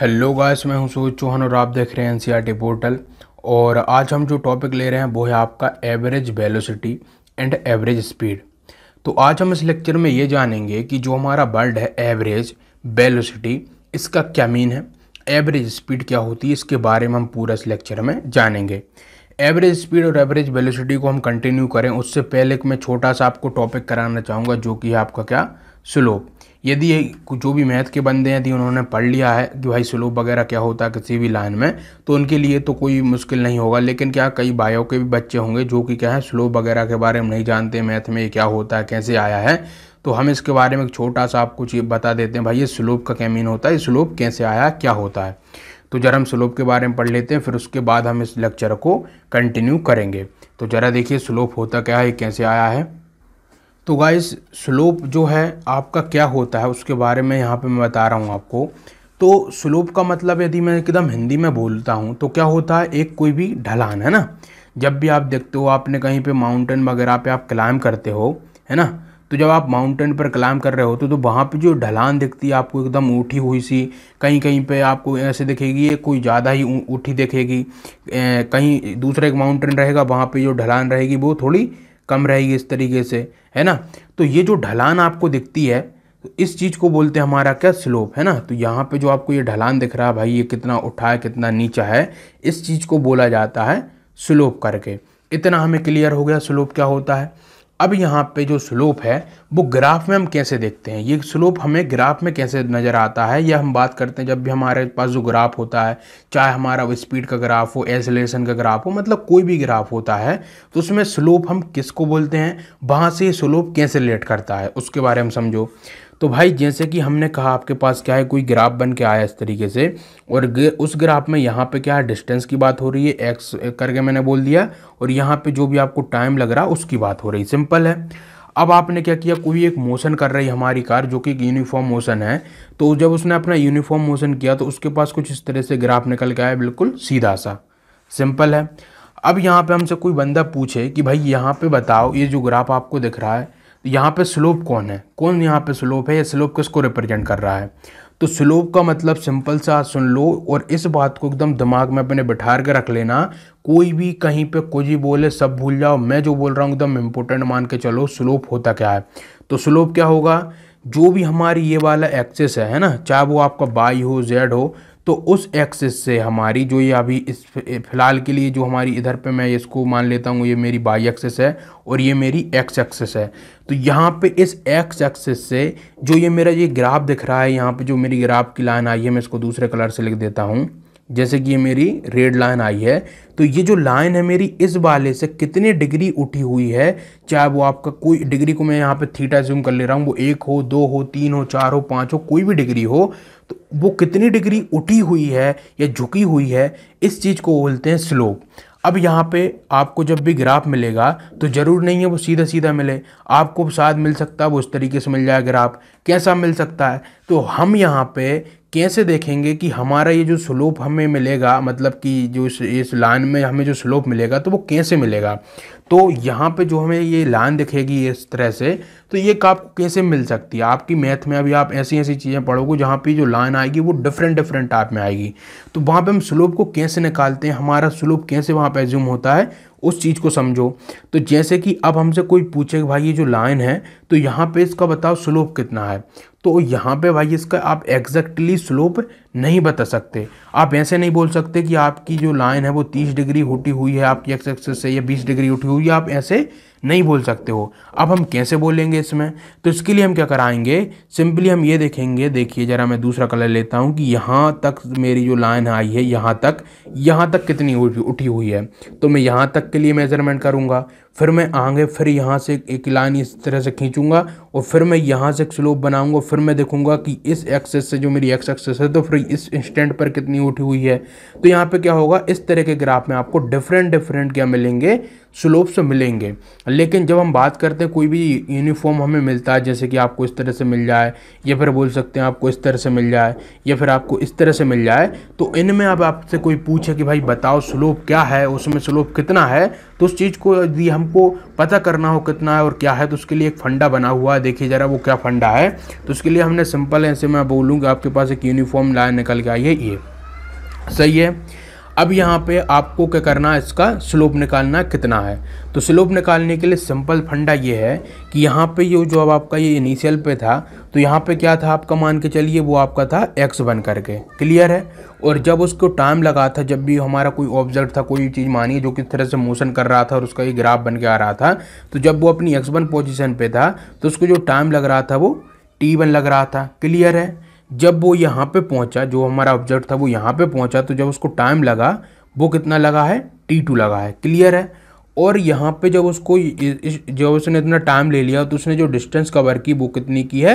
hello guys मैं हूं सूरज चौहान और आप देख रहे हैं एनसीईआरटी पोर्टल e और आज हम जो टॉपिक ले रहे हैं वो है आपका average velocity and average speed तो आज हम इस लेक्चर में ये जानेंगे कि जो हमारा वर्ल्ड है एवरेज वेलोसिटी इसका क्या मीन है एवरेज स्पीड क्या होती है इसके बारे में हम पूरा इस लेक्चर में जानेंगे एवरेज स्पीड और एवरेज वेलोसिटी को हम कंटिन्यू करें उससे पहले मैं छोटा सा आपको टॉपिक कराना चाहूँगा जो कि आपका क्या स्लोप यदि जो भी मैथ के बंदे हैं यदि उन्होंने पढ़ लिया है कि भाई स्लोप वगैरह क्या होता है किसी भी लाइन में तो उनके लिए तो कोई मुश्किल नहीं होगा लेकिन क्या कई बायो के भी बच्चे होंगे जो कि क्या है स्लोप वगैरह के बारे में नहीं जानते मैथ में ये क्या होता है कैसे आया है तो हम इसके बारे में छोटा सा आप ये बता देते हैं भाई ये स्लोप का क्या मीन होता है स्लोप कैसे आया क्या होता है तो जरा हम स्लोप के बारे में पढ़ लेते हैं फिर उसके बाद हम इस लेक्चर को कंटिन्यू करेंगे तो जरा देखिए स्लोप होता क्या है कैसे आया है तो गाइस स्लोप जो है आपका क्या होता है उसके बारे में यहाँ पे मैं बता रहा हूँ आपको तो स्लोप का मतलब यदि मैं एकदम हिंदी में बोलता हूँ तो क्या होता है एक कोई भी ढलान है ना जब भी आप देखते हो आपने कहीं पे माउंटेन वगैरह पे आप क्लाइम करते हो है ना तो जब आप माउंटेन पर क्लाइम कर रहे हो तो वहाँ पे जो ढलान दिखती है आपको एकदम ऊँठी हुई सी कहीं कहीं पे आपको ऐसे दिखेगी कोई ज़्यादा ही ऊँठी दिखेगी कहीं दूसरा एक माउंटेन रहेगा वहाँ पे जो ढलान रहेगी वो थोड़ी कम रहेगी इस तरीके से है ना तो ये जो ढलान आपको दिखती है तो इस चीज़ को बोलते हैं हमारा क्या स्लोप है ना तो यहाँ पे जो आपको ये ढलान दिख रहा है भाई ये कितना उठा है कितना नीचा है इस चीज़ को बोला जाता है स्लोप करके इतना हमें क्लियर हो गया स्लोप क्या होता है अब यहाँ पे जो स्लोप है वो ग्राफ में हम कैसे देखते हैं ये स्लोप हमें ग्राफ में कैसे नज़र आता है या हम बात करते हैं जब भी हमारे पास जो ग्राफ होता है चाहे हमारा स्पीड का ग्राफ हो एसलेशन का ग्राफ हो मतलब कोई भी ग्राफ होता है तो उसमें स्लोप हम किसको बोलते हैं वहाँ से स्लोप कैसे रिलेट करता है उसके बारे में समझो तो भाई जैसे कि हमने कहा आपके पास क्या है कोई ग्राफ बन के आया इस तरीके से और उस ग्राफ में यहाँ पे क्या है डिस्टेंस की बात हो रही है एक्स करके मैंने बोल दिया और यहाँ पे जो भी आपको टाइम लग रहा है उसकी बात हो रही सिंपल है अब आपने क्या किया कोई एक मोशन कर रही हमारी कार जो कि एक यूनिफॉर्म मोशन है तो जब उसने अपना यूनिफॉर्म मोशन किया तो उसके पास कुछ इस तरह से ग्राफ निकल के आया बिल्कुल सीधा सा सिंपल है अब यहाँ पे हमसे कोई बंदा पूछे कि भाई यहाँ पे बताओ ये जो ग्राफ आपको दिख रहा है यहाँ पे स्लोप कौन है कौन यहाँ पे स्लोप है या स्लोप किसको रिप्रेजेंट कर रहा है तो स्लोप का मतलब सिंपल सा सुन लो और इस बात को एकदम दिमाग में अपने बिठा के रख लेना कोई भी कहीं पे कुछ ही बोले सब भूल जाओ मैं जो बोल रहा हूँ एकदम इम्पोर्टेंट मान के चलो स्लोप होता क्या है तो स्लोप क्या होगा जो भी हमारी ये वाला एक्सेस है है ना चाहे वो आपका बाई हो जेड हो तो उस एक्सेस से हमारी जो ये अभी इस फ़िलहाल के लिए जो हमारी इधर पे मैं इसको मान लेता हूँ ये मेरी बाई एक्सेस है और ये मेरी एक्स एक्सेस है तो यहाँ पे इस एक्स एक्सेस से जो ये मेरा ये ग्राफ दिख रहा है यहाँ पे जो मेरी ग्राफ की लाइन आई है मैं इसको दूसरे कलर से लिख देता हूँ जैसे कि ये मेरी रेड लाइन आई है तो ये जो लाइन है मेरी इस वाले से कितनी डिग्री उठी हुई है चाहे वो आपका कोई डिग्री को मैं यहाँ पे थीटा ज़ूम कर ले रहा हूँ वो एक हो दो हो तीन हो चार हो पाँच हो कोई भी डिग्री हो तो वो कितनी डिग्री उठी हुई है या झुकी हुई है इस चीज़ को बोलते हैं स्लोप अब यहाँ पे आपको जब भी ग्राफ मिलेगा तो ज़रूर नहीं है वो सीधा सीधा मिले आपको शायद मिल सकता है वो उस तरीके से मिल जाए ग्राफ कैसा मिल सकता है तो हम यहाँ पे कैसे देखेंगे कि हमारा ये जो स्लोप हमें मिलेगा मतलब कि जो इस इस लाइन में हमें जो स्लोप मिलेगा तो वो कैसे मिलेगा तो यहाँ पे जो हमें ये लाइन दिखेगी इस तरह से तो ये आपको कैसे मिल सकती है आपकी मैथ में अभी आप ऐसी ऐसी चीज़ें पढ़ोगे जहाँ पे जो लाइन आएगी वो डिफरेंट डिफरेंट टाइप में आएगी तो वहाँ पे हम स्लोप को कैसे निकालते हैं हमारा स्लोप कैसे वहाँ पर एज्यूम होता है उस चीज़ को समझो तो जैसे कि अब हमसे कोई पूछे भाई ये जो लाइन है तो यहाँ पर इसका बताओ स्लोप कितना है तो यहाँ पे भाई इसका आप एग्जैक्टली स्लोप नहीं बता सकते आप ऐसे नहीं बोल सकते कि आपकी जो लाइन है वो तीस डिग्री उठी हुई है आपकी एक्स एक्सेस से या बीस डिग्री उठी हुई है आप ऐसे नहीं बोल सकते हो अब हम कैसे बोलेंगे इसमें तो इसके लिए हम क्या कराएंगे सिंपली हम ये देखेंगे देखिए ज़रा मैं दूसरा कलर लेता हूँ कि यहाँ तक मेरी जो लाइन आई है यहाँ तक यहाँ तक कितनी उठी हुई है तो मैं यहाँ तक के लिए मेज़रमेंट करूँगा फिर मैं आगे फिर यहाँ से एक लाइन इस तरह से खींचूँगा और फिर मैं यहाँ से एक स्लोप बनाऊँगा फिर मैं देखूँगा कि इस एक्सेस से जो मेरी एक्स एक्सेस है तो फिर इस इंस्टेंट पर कितनी उठी हुई है तो यहाँ पे क्या होगा इस तरह के ग्राफ में आपको डिफरेंट डिफरेंट क्या मिलेंगे स्लोप्स मिलेंगे लेकिन जब हम बात करते हैं कोई भी यूनिफॉर्म हमें मिलता है जैसे कि आपको इस तरह से मिल जाए या फिर बोल सकते हैं आपको इस तरह से मिल जाए या फिर आपको इस तरह से मिल जाए तो इनमें अब आपसे कोई पूछे कि भाई बताओ स्लोप क्या है उसमें स्लोप कितना है तो उस चीज़ को यदि हमको पता करना हो कितना है और क्या है तो उसके लिए एक फंडा बना हुआ है देखिए ज़रा वो क्या फंडा है तो उसके लिए हमने सिंपल ऐसे मैं बोलूँगा आपके पास एक यूनिफॉर्म लाइन निकल के आई है ये सही है अब यहाँ पे आपको क्या करना है इसका स्लोप निकालना कितना है तो स्लोप निकालने के लिए सिंपल फंडा ये है कि यहाँ पे ये जो अब आपका ये इनिशियल पे था तो यहाँ पे क्या था आपका मान के चलिए वो आपका था एक्स वन करके क्लियर है और जब उसको टाइम लगा था जब भी हमारा कोई ऑब्जेक्ट था कोई चीज़ मानिए जो किस तरह से मोशन कर रहा था और उसका ये ग्राफ बन के आ रहा था तो जब वो अपनी एक्स वन पोजिशन पर था तो उसको जो टाइम लग रहा था वो टी वन लग रहा था क्लियर है जब वो यहाँ पे पहुँचा जो हमारा ऑब्जेक्ट था वो यहाँ पे पहुँचा तो जब उसको टाइम लगा वो कितना लगा है टी टू लगा है क्लियर है और यहाँ पे जब उसको जब उसने इतना टाइम ले लिया तो उसने जो डिस्टेंस कवर की वो कितनी की है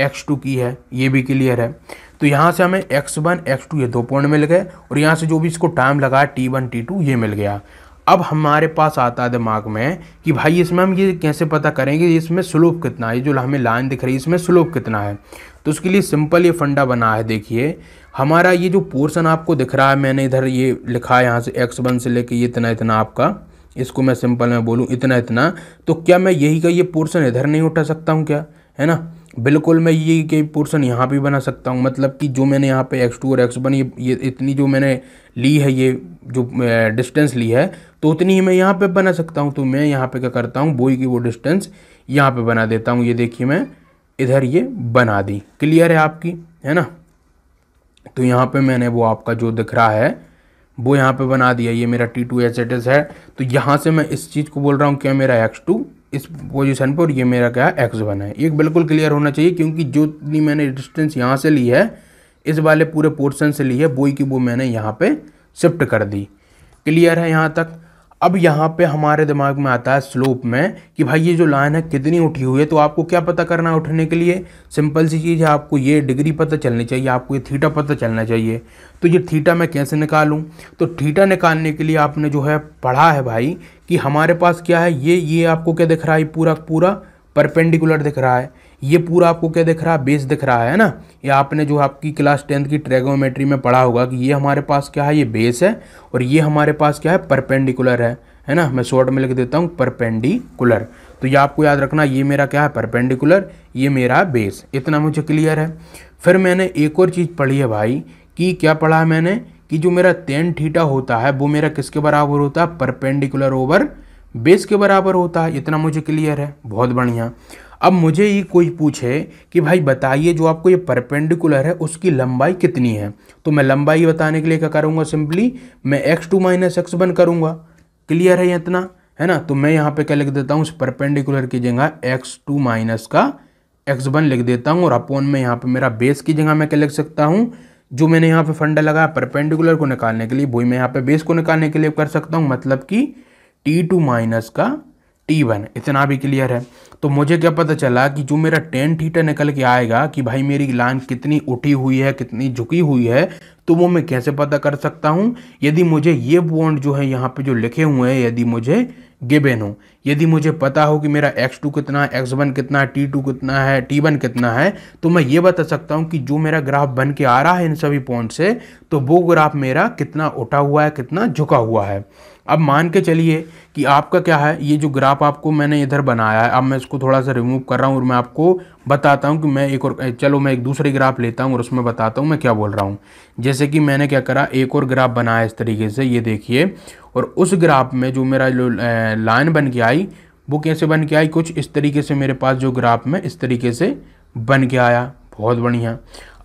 एक्स टू की है ये भी क्लियर है तो यहाँ से हमें एक्स वन एक्स टू ये दो पॉइंट मिल गए और यहाँ से जो भी इसको टाइम लगा है टी वन टी टू ये मिल गया अब हमारे पास आता है दिमाग में कि भाई इसमें हम ये कैसे पता करेंगे इसमें स्लोप कितना है जो हमें लाइन दिख रही है इसमें स्लोप कितना है तो उसके लिए सिंपल ये फंडा बना है देखिए हमारा ये जो पोर्सन आपको दिख रहा है मैंने इधर ये लिखा है यहाँ से एक्स वन से लेके ये इतना इतना आपका इसको मैं सिंपल में बोलूँ इतना इतना तो क्या मैं यही का ये पोर्सन इधर नहीं उठा सकता हूँ क्या है ना बिल्कुल मैं ये कि पोर्सन यहाँ भी बना सकता हूँ मतलब कि जो मैंने यहाँ पे टू और वन ये ये इतनी जो मैंने ली है ये जो डिस्टेंस ली है तो उतनी ही मैं यहाँ पे बना सकता हूँ तो मैं यहाँ पे क्या करता हूँ बोई की वो डिस्टेंस यहाँ पे बना देता हूँ ये देखिए मैं इधर ये बना दी क्लियर है आपकी है ना तो यहाँ पे मैंने वो आपका जो दिख रहा है वो यहाँ पे बना दिया ये मेरा टी टू एस है तो यहाँ से मैं इस चीज़ को बोल रहा हूँ क्या मेरा एक्स टू इस पोजिशन पर ये मेरा क्या है एक्स वन है ये बिल्कुल क्लियर होना चाहिए क्योंकि जो जितनी मैंने डिस्टेंस यहाँ से ली है इस वाले पूरे पोर्शन से ली है बोई की वो मैंने यहाँ पर शिफ्ट कर दी क्लियर है यहाँ तक अब यहाँ पे हमारे दिमाग में आता है स्लोप में कि भाई ये जो लाइन है कितनी उठी हुई है तो आपको क्या पता करना है उठने के लिए सिंपल सी चीज़ है आपको ये डिग्री पता चलनी चाहिए आपको ये थीटा पता चलना चाहिए तो ये थीटा मैं कैसे निकालूँ तो थीटा निकालने के लिए आपने जो है पढ़ा है भाई कि हमारे पास क्या है ये ये आपको क्या दिख रहा है पूरा पूरा परपेंडिकुलर दिख रहा है ये पूरा आपको क्या दिख रहा है बेस दिख रहा है ना ये आपने जो आपकी क्लास टेंथ की ट्रेगोमेट्री में पढ़ा होगा कि ये हमारे पास क्या है ये बेस है और ये हमारे पास क्या है परपेंडिकुलर है है ना मैं शॉर्ट में लिख देता हूँ परपेंडिकुलर तो ये आपको याद रखना ये मेरा क्या है परपेंडिकुलर ये मेरा बेस इतना मुझे क्लियर है फिर मैंने एक और चीज़ पढ़ी है भाई कि क्या पढ़ा है मैंने कि जो मेरा टेन थीटा होता है वो मेरा किसके बराबर होता है परपेंडिकुलर ओवर बेस के बराबर होता है इतना मुझे क्लियर है बहुत बढ़िया अब मुझे ये कोई पूछे कि भाई बताइए जो आपको ये परपेंडिकुलर है उसकी लंबाई कितनी है तो मैं लंबाई बताने के लिए क्या करूँगा सिंपली मैं x two minus x one करूँगा क्लियर है इतना है ना तो मैं यहाँ पे क्या लिख देता हूँ उस परपेंडिकुलर की जगह एक्स टू माइनस का एक्स वन लिख देता हूँ और अपोन में यहाँ पे मेरा बेस की जगह मैं क्या लिख सकता हूँ जो मैंने यहाँ पे फंडा लगाया परपेंडिकुलर को निकालने के लिए वही मैं यहाँ पे बेस को निकालने के लिए कर सकता हूँ मतलब कि टी टू माइनस का टी वन इतना भी क्लियर है तो मुझे क्या पता चला कि जो मेरा टेन थीटा निकल के आएगा कि भाई मेरी लाइन कितनी उठी हुई है कितनी झुकी हुई है तो वो मैं कैसे पता कर सकता हूँ यदि मुझे ये बॉन्ड जो है यहाँ पे जो लिखे हुए हैं यदि मुझे गिबेन हो यदि मुझे पता हो कि मेरा एक्स टू कितना है एक्स वन कितना है टी टू कितना है टी वन कितना है तो मैं ये बता सकता हूँ कि जो मेरा ग्राफ बन के आ रहा है इन सभी पॉइंट से तो वो ग्राफ मेरा कितना उठा हुआ है कितना झुका हुआ है अब मान के चलिए कि आपका क्या है ये जो ग्राफ आपको मैंने इधर बनाया है अब मैं इसको थोड़ा सा रिमूव कर रहा हूँ और मैं आपको बताता हूँ कि मैं एक और चलो मैं एक दूसरी ग्राफ लेता हूँ और उसमें बताता हूँ मैं क्या बोल रहा हूँ जैसे कि मैंने क्या करा एक और ग्राफ बनाया इस तरीके से ये देखिए और उस ग्राफ में जो मेरा लाइन बन के आई वो कैसे बन के आई कुछ इस तरीके से मेरे पास जो ग्राफ में इस तरीके से बन के आया बहुत बढ़िया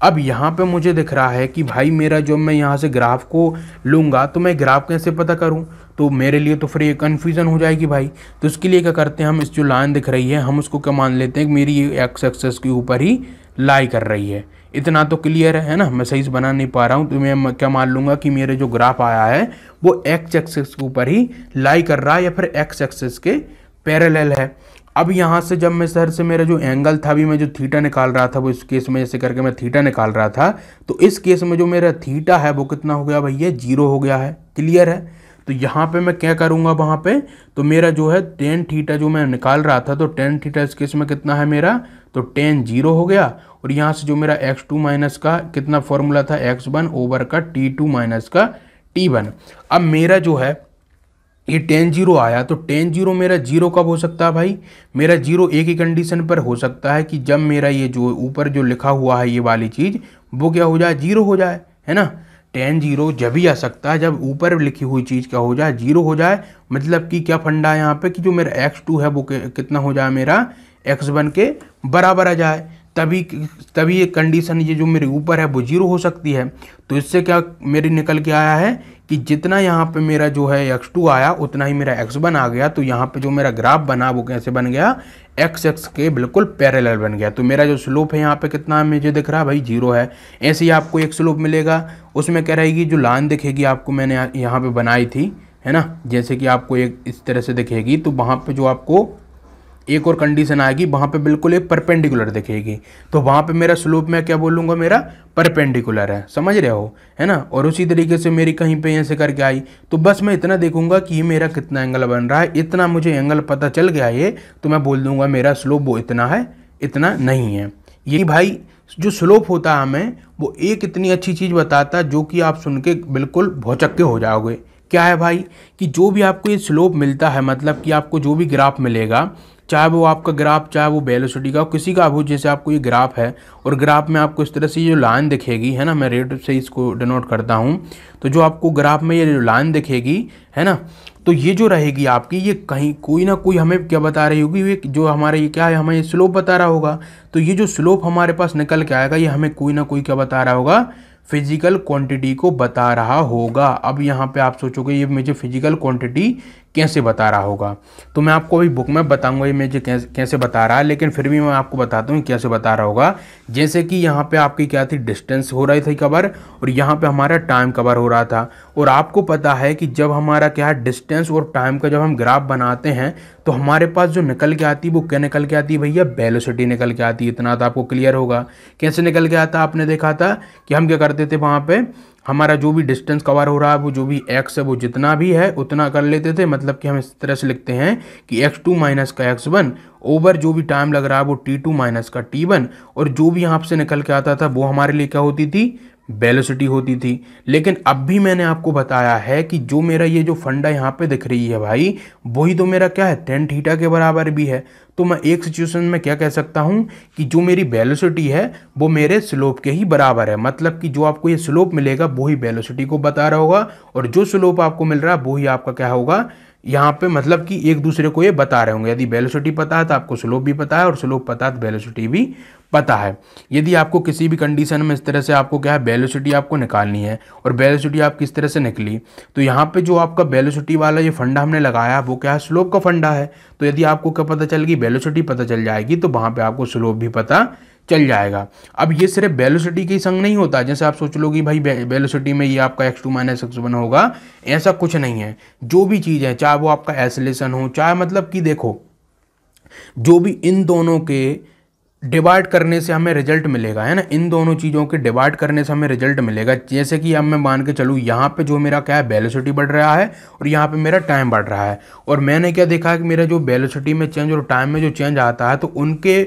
अब यहाँ पे मुझे दिख रहा है कि भाई मेरा जो मैं यहाँ से ग्राफ को लूँगा तो मैं ग्राफ कैसे पता करूँ तो मेरे लिए तो फिर ये कन्फ्यूज़न हो जाएगी भाई तो उसके लिए क्या करते हैं हम इस जो लाइन दिख रही है हम उसको क्या मान लेते हैं कि मेरी ये एक्स एक्सेस के ऊपर ही लाई कर रही है इतना तो क्लियर है ना मैं सही से बना नहीं पा रहा हूँ तो मैं क्या मान लूँगा कि मेरे जो ग्राफ आया है वो एक्स एक्सेस के ऊपर ही लाई कर रहा है या फिर एक्स एक्सेस के पैरेलल है अब यहाँ से जब मैं सर से मेरा जो एंगल था भी मैं जो थीटा निकाल रहा था वो इस केस में जैसे करके मैं थीटा निकाल रहा था तो इस केस में जो मेरा थीटा है वो कितना हो गया भैया जीरो हो गया है क्लियर है तो यहाँ पे मैं क्या करूँगा वहाँ पे तो मेरा जो है टेन थीटा जो मैं निकाल रहा था तो टेन थीटा इस केस में कितना है मेरा तो टेन जीरो हो गया और यहाँ से जो मेरा एक्स टू माइनस का कितना फॉर्मूला था एक्स वन ओवर का टी टू माइनस का टी वन अब मेरा जो है ये टेन जीरो आया तो टेन जीरो मेरा जीरो कब हो सकता है भाई मेरा जीरो एक ही कंडीशन पर हो सकता है कि जब मेरा ये जो ऊपर जो लिखा हुआ है ये वाली चीज़ वो क्या हो जाए जीरो हो जाए है ना टेन जीरो जब ही आ सकता है जब ऊपर लिखी हुई चीज़ क्या हो जाए जीरो हो जाए मतलब कि क्या फंडा है यहाँ पे कि जो मेरा एक्स टू है वो कितना हो जाए मेरा एक्स वन के बराबर आ जाए तभी तभी ये कंडीशन ये जो मेरे ऊपर है वो जीरो हो सकती है तो इससे क्या मेरी निकल के आया है कि जितना यहाँ पे मेरा जो है एक्स टू आया उतना ही मेरा एक्स वन आ गया तो यहाँ पे जो मेरा ग्राफ बना वो कैसे बन गया एक्स एक्स के बिल्कुल पैरेलल बन गया तो मेरा जो स्लोप है यहाँ पे कितना है मुझे दिख रहा है भाई जीरो है ऐसे ही आपको एक स्लोप मिलेगा उसमें क्या रहेगी जो लाइन दिखेगी आपको मैंने यहाँ पर बनाई थी है ना जैसे कि आपको एक इस तरह से दिखेगी तो वहाँ पर जो आपको एक और कंडीशन आएगी वहाँ पे बिल्कुल एक परपेंडिकुलर दिखेगी तो वहाँ पे मेरा स्लोप मैं क्या बोलूँगा मेरा परपेंडिकुलर है समझ रहे हो है ना और उसी तरीके से मेरी कहीं पे ऐसे करके आई तो बस मैं इतना देखूंगा कि ये मेरा कितना एंगल बन रहा है इतना मुझे एंगल पता चल गया ये तो मैं बोल दूँगा मेरा स्लोप वो इतना है इतना नहीं है ये भाई जो स्लोप होता है हमें वो एक इतनी अच्छी चीज़ बताता जो कि आप सुन के बिल्कुल भौचक्के हो जाओगे क्या है भाई कि जो भी आपको ये स्लोप मिलता है मतलब कि आपको जो भी ग्राफ मिलेगा चाहे वो आपका ग्राफ चाहे वो बेलोसिटी का किसी का भी जैसे आपको ये ग्राफ है और ग्राफ में आपको इस तरह से जो लाइन दिखेगी है ना मैं रेड से इसको डिनोट करता हूँ तो जो आपको ग्राफ में ये लाइन दिखेगी है ना तो ये जो रहेगी आपकी ये कहीं कोई ना कोई हमें क्या बता रही होगी ये जो हमारे ये क्या है हमें ये स्लोप बता रहा होगा तो ये जो स्लोप हमारे पास निकल के आएगा ये हमें कोई ना कोई क्या बता रहा होगा फिजिकल क्वांटिटी को बता रहा होगा अब यहाँ पे आप सोचोगे ये मुझे फिजिकल क्वांटिटी कैसे बता रहा होगा तो मैं आपको अभी बुक में बताऊंगा ये मैजिक कैसे, कैसे बता रहा है लेकिन फिर भी मैं आपको बताता हूँ कैसे बता रहा होगा जैसे कि यहाँ पे आपकी क्या थी डिस्टेंस हो रही थी कवर और यहाँ पे हमारा टाइम कवर हो रहा था और आपको पता है कि जब हमारा क्या है डिस्टेंस और टाइम का जब हम ग्राफ बनाते हैं तो हमारे पास जो निकल के आती है वो क्या निकल के आती है भैया बेलोसिटी निकल के आती है इतना तो आपको क्लियर होगा कैसे निकल के आता आपने देखा था कि हम क्या करते थे वहाँ पर हमारा जो भी डिस्टेंस कवर हो रहा है वो जो भी एक्स है वो जितना भी है उतना कर लेते थे मतलब कि हम इस तरह से लिखते हैं कि एक्स टू माइनस का एक्स वन ओवर जो भी टाइम लग रहा है वो टी टू माइनस का टी वन और जो भी यहाँ से निकल के आता था वो हमारे लिए क्या होती थी वेलोसिटी होती थी लेकिन अब भी मैंने आपको बताया है कि जो मेरा ये जो फंडा यहाँ पे दिख रही है भाई वही तो मेरा क्या है टेन थीटा के बराबर भी है तो मैं एक सिचुएशन में क्या कह सकता हूँ कि जो मेरी वेलोसिटी है वो मेरे स्लोप के ही बराबर है मतलब कि जो आपको ये स्लोप मिलेगा वही वेलोसिटी को बता रहा होगा और जो स्लोप आपको मिल रहा है वही आपका क्या होगा यहाँ पे मतलब कि एक दूसरे को ये बता रहे होंगे यदि वेलोसिटी पता है तो आपको स्लोप भी पता है और स्लोप पता है तो वेलोसिटी भी पता है यदि आपको किसी भी कंडीशन में इस तरह से आपको क्या है वेलोसिटी आपको निकालनी है और वेलोसिटी आप किस तरह से निकली तो यहाँ पे जो आपका वेलोसिटी वाला ये फंडा हमने लगाया वो क्या है स्लोप का फंडा है तो यदि आपको क्या पता चल गई वेलोसिटी पता चल जाएगी तो वहाँ पर आपको स्लोप भी पता चल जाएगा अब ये सिर्फ वेलोसिटी के संग नहीं होता जैसे आप सोच लो कि भाई वेलोसिटी में ये आपका x two minus x one होगा ऐसा कुछ नहीं है जो भी चीज़ है चाहे वो आपका एसलेशन हो चाहे मतलब कि देखो जो भी इन दोनों के डिवाइड करने से हमें रिजल्ट मिलेगा है ना इन दोनों चीज़ों के डिवाइड करने से हमें रिजल्ट मिलेगा जैसे कि अब मैं मान के चलूँ यहाँ पे जो मेरा क्या है वेलोसिटी बढ़ रहा है और यहाँ पे मेरा टाइम बढ़ रहा है और मैंने क्या देखा है कि मेरा जो वेलोसिटी में चेंज और टाइम में जो चेंज आता है तो उनके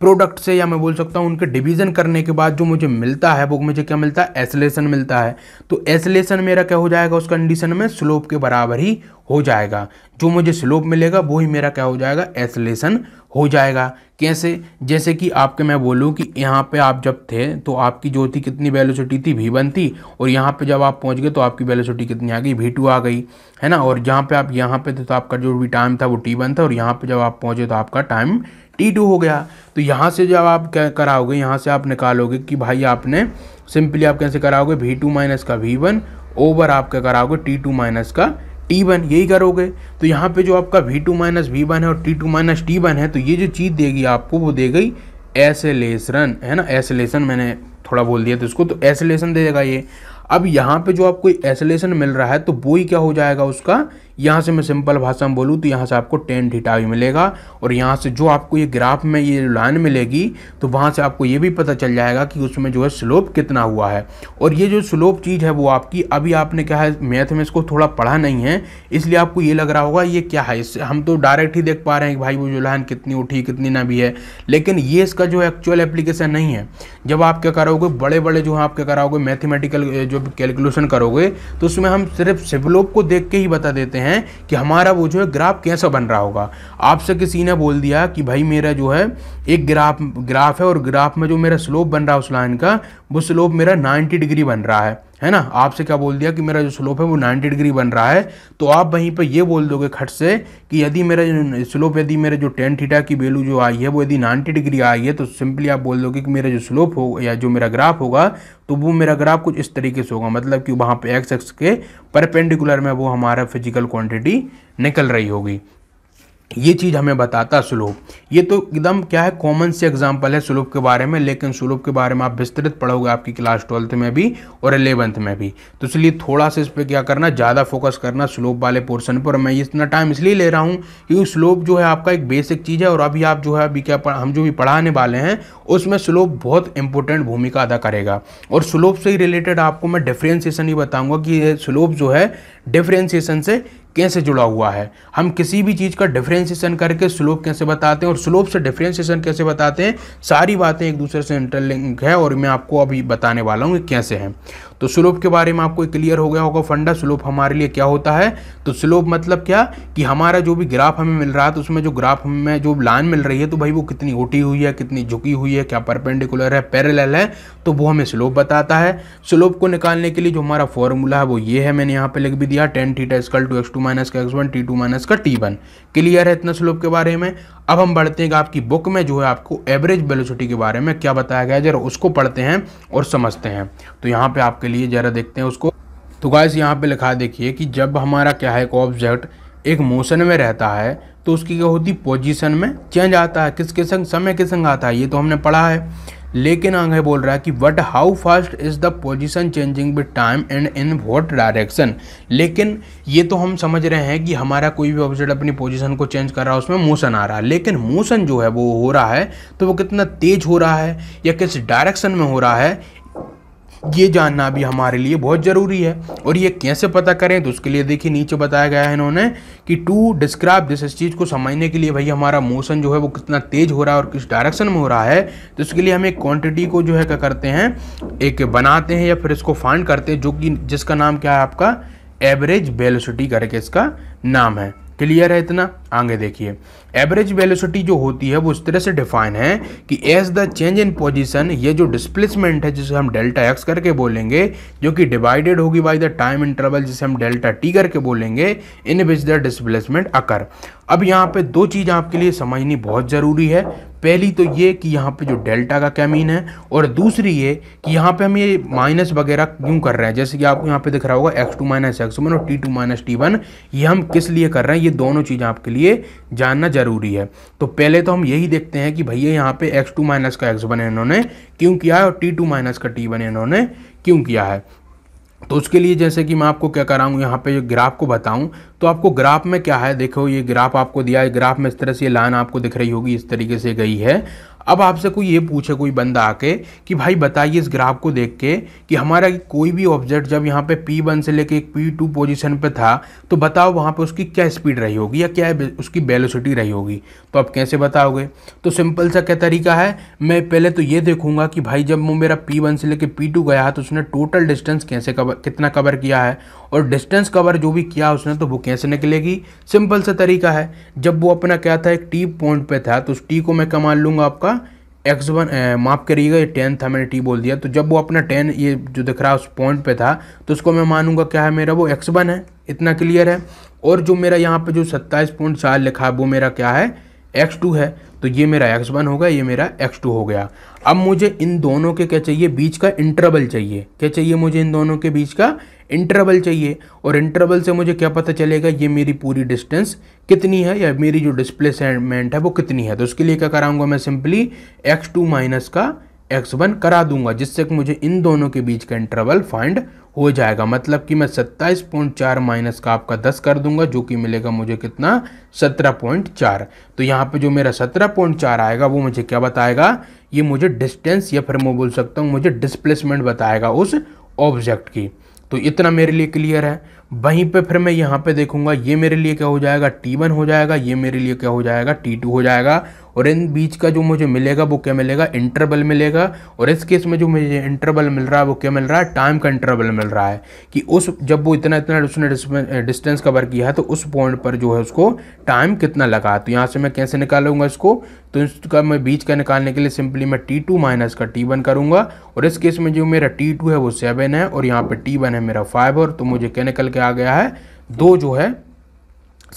प्रोडक्ट से या मैं बोल सकता हूँ उनके डिवीज़न करने के बाद जो मुझे मिलता है वो मुझे क्या मिलता है एसलेशन मिलता है तो एसलेशन मेरा क्या हो जाएगा उस कंडीशन में स्लोप के बराबर ही हो जाएगा जो मुझे स्लोप मिलेगा वो ही मेरा क्या हो जाएगा एसलेशन हो जाएगा कैसे जैसे कि आपके मैं बोलूँ कि यहाँ पे आप जब थे तो आपकी जो थी कितनी वेलोसिटी थी भी वन थी और यहाँ पे जब आप पहुँच गए तो आपकी वेलोसिटी कितनी आ गई भी टू आ गई है ना और जहाँ पे आप यहाँ पे थे तो आपका जो भी टाइम था वो टी वन था और यहाँ पे जब आप पहुँचे तो आपका टाइम टी टू हो गया तो यहाँ से जब आप क्या कराओगे यहाँ से आप निकालोगे कि भाई आपने सिंपली आप कैसे कराओगे भी टू माइनस का वी वन ओवर आप क्या कराओगे टी टू माइनस का टी e वन यही करोगे तो यहाँ पे जो आपका v two minus v one है और t two minus t one है तो ये जो चीज़ देगी आपको वो दे गई एसलेसन है ना एसलेसन मैंने थोड़ा बोल दिया तो इसको तो एसलेसन देगा ये अब यहाँ पे जो आपको एसलेसन मिल रहा है तो वो ही क्या हो जाएगा उसका यहाँ से मैं सिंपल भाषा में बोलूँ तो यहाँ से आपको टेन थीटा भी मिलेगा और यहाँ से जो आपको ये ग्राफ में ये लाइन मिलेगी तो वहाँ से आपको ये भी पता चल जाएगा कि उसमें जो है स्लोप कितना हुआ है और ये जो स्लोप चीज़ है वो आपकी अभी आपने क्या है मैथ में इसको थोड़ा पढ़ा नहीं है इसलिए आपको ये लग रहा होगा ये क्या है इससे हम तो डायरेक्ट ही देख पा रहे हैं कि भाई वो जो लाइन कितनी उठी कितनी ना भी है लेकिन ये इसका जो एक्चुअल एप्लीकेशन नहीं है जब आप क्या कराओगे बड़े बड़े जो आप क्या कराओगे मैथमेटिकल जो कैलकुलेशन करोगे तो उसमें हम सिर्फ स्लोप को देख के ही बता देते हैं हैं कि हमारा वो जो है ग्राफ कैसा बन रहा होगा आपसे किसी ने बोल दिया कि भाई मेरा जो है एक ग्राफ ग्राफ है और ग्राफ में जो मेरा स्लोप बन रहा है उस लाइन का वो स्लोप मेरा 90 डिग्री बन रहा है है ना आपसे क्या बोल दिया कि मेरा जो स्लोप है वो 90 डिग्री बन रहा है तो आप वहीं पर ये बोल दोगे खट से कि यदि मेरा स्लोप यदि मेरे जो टेन थीटा की वैल्यू जो आई है वो यदि 90 डिग्री आई है तो सिंपली आप बोल दोगे कि मेरा जो स्लोप हो या जो मेरा ग्राफ होगा तो वो मेरा ग्राफ कुछ इस तरीके से होगा मतलब कि वहाँ पे एक्स एक्स के परपेंडिकुलर में वो हमारा फिजिकल क्वान्टिटी निकल रही होगी ये चीज़ हमें बताता है स्लोप ये तो एकदम क्या है कॉमन से एग्जाम्पल है स्लोप के बारे में लेकिन स्लोप के बारे में आप विस्तृत पढ़ोगे आपकी क्लास ट्वेल्थ में भी और एलेवंथ में भी तो इसलिए थोड़ा सा इस पर क्या करना ज़्यादा फोकस करना स्लोप वाले पोर्सन पर मैं इतना टाइम इसलिए ले रहा हूँ क्योंकि स्लोप जो है आपका एक बेसिक चीज़ है और अभी आप जो है अभी क्या हम जो भी पढ़ाने वाले हैं उसमें स्लोप बहुत इंपॉर्टेंट भूमिका अदा करेगा और स्लोप से ही रिलेटेड आपको मैं डिफ्रेंसिएसन ही बताऊँगा कि ये स्लोप जो है डिफ्रेंसिएसन से कैसे जुड़ा हुआ है हम किसी भी चीज़ का डिफ्रेंसिएशन करके स्लोप कैसे बताते हैं और स्लोप से डिफ्रेंसिएशन कैसे बताते हैं सारी बातें एक दूसरे से इंटरलिंक है और मैं आपको अभी बताने वाला हूँ कैसे हैं तो स्लोप के बारे में आपको क्लियर हो गया होगा फंडा स्लोप हमारे लिए क्या होता है तो स्लोप मतलब क्या कि हमारा जो भी ग्राफ हमें मिल रहा है तो उसमें जो ग्राफ हमें जो लाइन मिल रही है तो भाई वो कितनी उठी हुई है कितनी झुकी हुई है क्या परपेंडिकुलर है पैरेलल है तो वो हमें स्लोप बताता है स्लोप को निकालने के लिए जो हमारा फॉर्मूला है वो ये है मैंने यहाँ पे लिख भी दिया tan theta equal to x two minus का x one t two minus का टी वन क्लियर है इतना स्लोप के बारे में अब हम बढ़ते हैं कि आपकी बुक में जो है आपको एवरेज वेलोसिटी के बारे में क्या बताया गया है जरा उसको पढ़ते हैं और समझते हैं तो यहाँ पे आपके लिए जरा देखते हैं उसको तो गाइस यहाँ पे लिखा देखिए कि जब हमारा क्या है एक ऑब्जेक्ट एक मोशन में रहता है तो उसकी क्या होती पोजीशन में चेंज आता है किसके संग समय के संग आता है ये तो हमने पढ़ा है लेकिन आगे बोल रहा है कि what how fast is the position changing with time and in what direction लेकिन ये तो हम समझ रहे हैं कि हमारा कोई भी ऑब्जेक्ट अपनी पोजिशन को चेंज कर रहा है उसमें मोशन आ रहा है लेकिन मोशन जो है वो हो रहा है तो वो कितना तेज हो रहा है या किस डायरेक्शन में हो रहा है ये जानना भी हमारे लिए बहुत ज़रूरी है और ये कैसे पता करें तो उसके लिए देखिए नीचे बताया गया है इन्होंने कि टू डिस्क्राइब दिस इस चीज़ को समझने के लिए भाई हमारा मोशन जो है वो कितना तेज़ हो रहा है और किस डायरेक्शन में हो रहा है तो इसके लिए हम एक क्वान्टिटी को जो है क्या करते हैं एक बनाते हैं या फिर इसको फाइंड करते हैं जो कि जिसका नाम क्या है आपका एवरेज बेलोसिटी करके इसका नाम है क्लियर है इतना आगे देखिए एवरेज वेलोसिटी जो होती है वो इस तरह से डिफाइन है कि as the change in position ये जो डिस्प्लेसमेंट है जिसे हम डेल्टा एक्स करके बोलेंगे जो कि डिवाइडेड होगी बाय द टाइम इंटरवल जिसे हम डेल्टा टी करके बोलेंगे इन विच द डिस्प्लेसमेंट अकर अब यहाँ पे दो चीज़ आपके लिए समझनी बहुत ज़रूरी है पहली तो ये कि यहाँ पे जो डेल्टा का कैमीन है और दूसरी ये कि यहाँ पे हम ये माइनस वगैरह क्यों कर रहे हैं जैसे कि आपको यहाँ पे दिख रहा होगा x two minus x one और t two minus t one ये हम किस लिए कर रहे हैं ये दोनों चीज़ें आपके लिए जानना जरूरी है तो पहले तो हम यही देखते हैं कि भैया यहाँ पे एक्स टू माइनस का एक्स वन इन्होंने क्यों किया है और टी टू माइनस का टी वन इन्होंने क्यों किया है तो उसके लिए जैसे कि मैं आपको क्या कराऊँ यहाँ पे जो ग्राफ को बताऊँ तो आपको ग्राफ में क्या है देखो ये ग्राफ आपको दिया है ग्राफ में इस तरह से ये लाइन आपको दिख रही होगी इस तरीके से गई है अब आपसे कोई ये पूछे कोई बंदा आके कि भाई बताइए इस ग्राफ को देख के कि हमारा कोई भी ऑब्जेक्ट जब यहाँ पे P1 से लेके P2 पोजीशन पे था तो बताओ वहाँ पे उसकी क्या स्पीड रही होगी या क्या उसकी वेलोसिटी रही होगी तो आप कैसे बताओगे तो सिंपल सा क्या तरीका है मैं पहले तो ये देखूंगा कि भाई जब वो मेरा पी से लेके पी गया तो उसने टोटल डिस्टेंस कैसे कवर कितना कवर किया है और डिस्टेंस कवर जो भी किया उसने तो वो कैसे निकलेगी सिंपल सा तरीका है जब वो अपना क्या था एक टी पॉइंट पे था तो उस टी को मैं मान लूँगा आपका एक्स वन माफ़ करिएगा ये टेन था मैंने टी बोल दिया तो जब वो अपना टेन ये जो दिख रहा है उस पॉइंट पे था तो उसको मैं मानूंगा क्या है मेरा वो एक्स वन है इतना क्लियर है और जो मेरा यहाँ पे जो सत्ताईस पॉइंट चार लिखा है वो मेरा क्या है एक्स टू है तो ये मेरा एक्स वन होगा ये मेरा एक्स टू हो गया अब मुझे इन दोनों के क्या चाहिए बीच का इंटरवल चाहिए क्या चाहिए मुझे इन दोनों के बीच का इंटरवल चाहिए और इंटरवल से मुझे क्या पता चलेगा ये मेरी पूरी डिस्टेंस कितनी है या मेरी जो डिस्प्लेसमेंट है वो कितनी है तो उसके लिए क्या कराऊंगा मैं सिंपली एक्स टू माइनस का एक्स वन करा दूंगा जिससे कि मुझे इन दोनों के बीच का इंटरवल फाइंड हो जाएगा मतलब कि मैं सत्ताईस पॉइंट चार माइनस का आपका दस कर दूंगा जो कि मिलेगा मुझे कितना सत्रह पॉइंट चार तो यहाँ पे जो मेरा सत्रह पॉइंट चार आएगा वो मुझे क्या बताएगा ये मुझे डिस्टेंस या फिर मैं बोल सकता हूँ मुझे डिस्प्लेसमेंट बताएगा उस ऑब्जेक्ट की तो इतना मेरे लिए क्लियर है वहीं पे फिर मैं यहाँ पे देखूंगा ये मेरे लिए क्या हो जाएगा टी वन हो जाएगा ये मेरे लिए क्या हो जाएगा टी टू हो जाएगा और इन बीच का जो मुझे मिलेगा वो क्या मिलेगा इंटरवल मिलेगा और इस केस में जो मुझे इंटरवल मिल रहा है वो क्या मिल रहा है टाइम का इंटरवल मिल रहा है कि उस जब वो इतना इतना उसने डिस्टेंस कवर किया है तो उस पॉइंट पर जो है उसको टाइम कितना लगा तो यहाँ से मैं कैसे निकालूंगा इसको तो इसका मैं बीच का निकालने के लिए सिंपली मैं टी टू माइनस का टी वन करूँगा और इस केस में जो मेरा टी टू है वो सेवन है और यहाँ पर टी वन है मेरा फाइव और तो मुझे क्या निकल के आ गया है दो जो है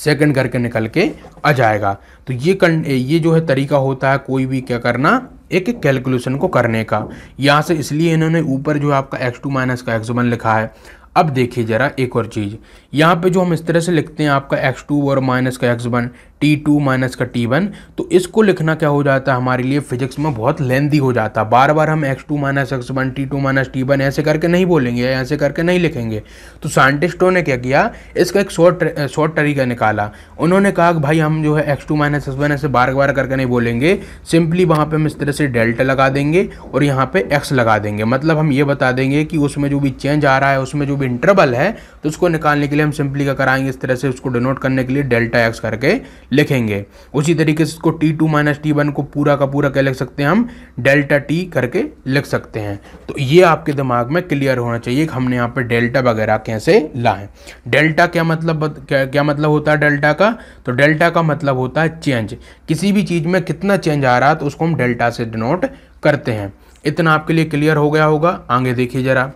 सेकंड करके निकल के आ जाएगा तो ये कर ये जो है तरीका होता है कोई भी क्या करना एक कैलकुलेशन को करने का यहाँ से इसलिए इन्होंने ऊपर जो आपका एक्स टू माइनस का एक्स वन लिखा है अब देखिए जरा एक और चीज़ यहाँ पे जो हम इस तरह से लिखते हैं आपका टू और माइनस का x one t two minus का टी वन तो इसको लिखना क्या हो जाता है हमारे लिए फिजिक्स में बहुत लेंदी हो जाता है बार बार हम x two minus x one t two minus t one ऐसे करके नहीं बोलेंगे ऐसे करके नहीं लिखेंगे तो साइंटिस्टों ने क्या किया इसका एक शॉर्ट शॉर्ट तरीका निकाला उन्होंने कहा कि भाई हम जो है x two minus x one ऐसे बार बार करके नहीं बोलेंगे सिंपली वहाँ पर हम इस तरह से डेल्टा लगा देंगे और यहाँ पर एक्स लगा देंगे मतलब हम ये बता देंगे कि उसमें जो भी चेंज आ रहा है उसमें जो भी इंटरवल है तो उसको निकालने के लिए हम सिंपली क्या कराएंगे इस तरह से उसको डिनोट करने के लिए डेल्टा एक्स करके लिखेंगे उसी तरीके से इसको t two minus t one को पूरा का पूरा क्या लिख सकते हैं हम डेल्टा टी करके लिख सकते हैं तो ये आपके दिमाग में क्लियर होना चाहिए कि हमने यहाँ पर डेल्टा वगैरह कैसे लाएँ डेल्टा क्या मतलब क्या, क्या मतलब होता है डेल्टा का तो डेल्टा का मतलब होता है चेंज किसी भी चीज़ में कितना चेंज आ रहा है तो उसको हम डेल्टा से डिनोट करते हैं इतना आपके लिए क्लियर हो गया होगा आगे देखिए ज़रा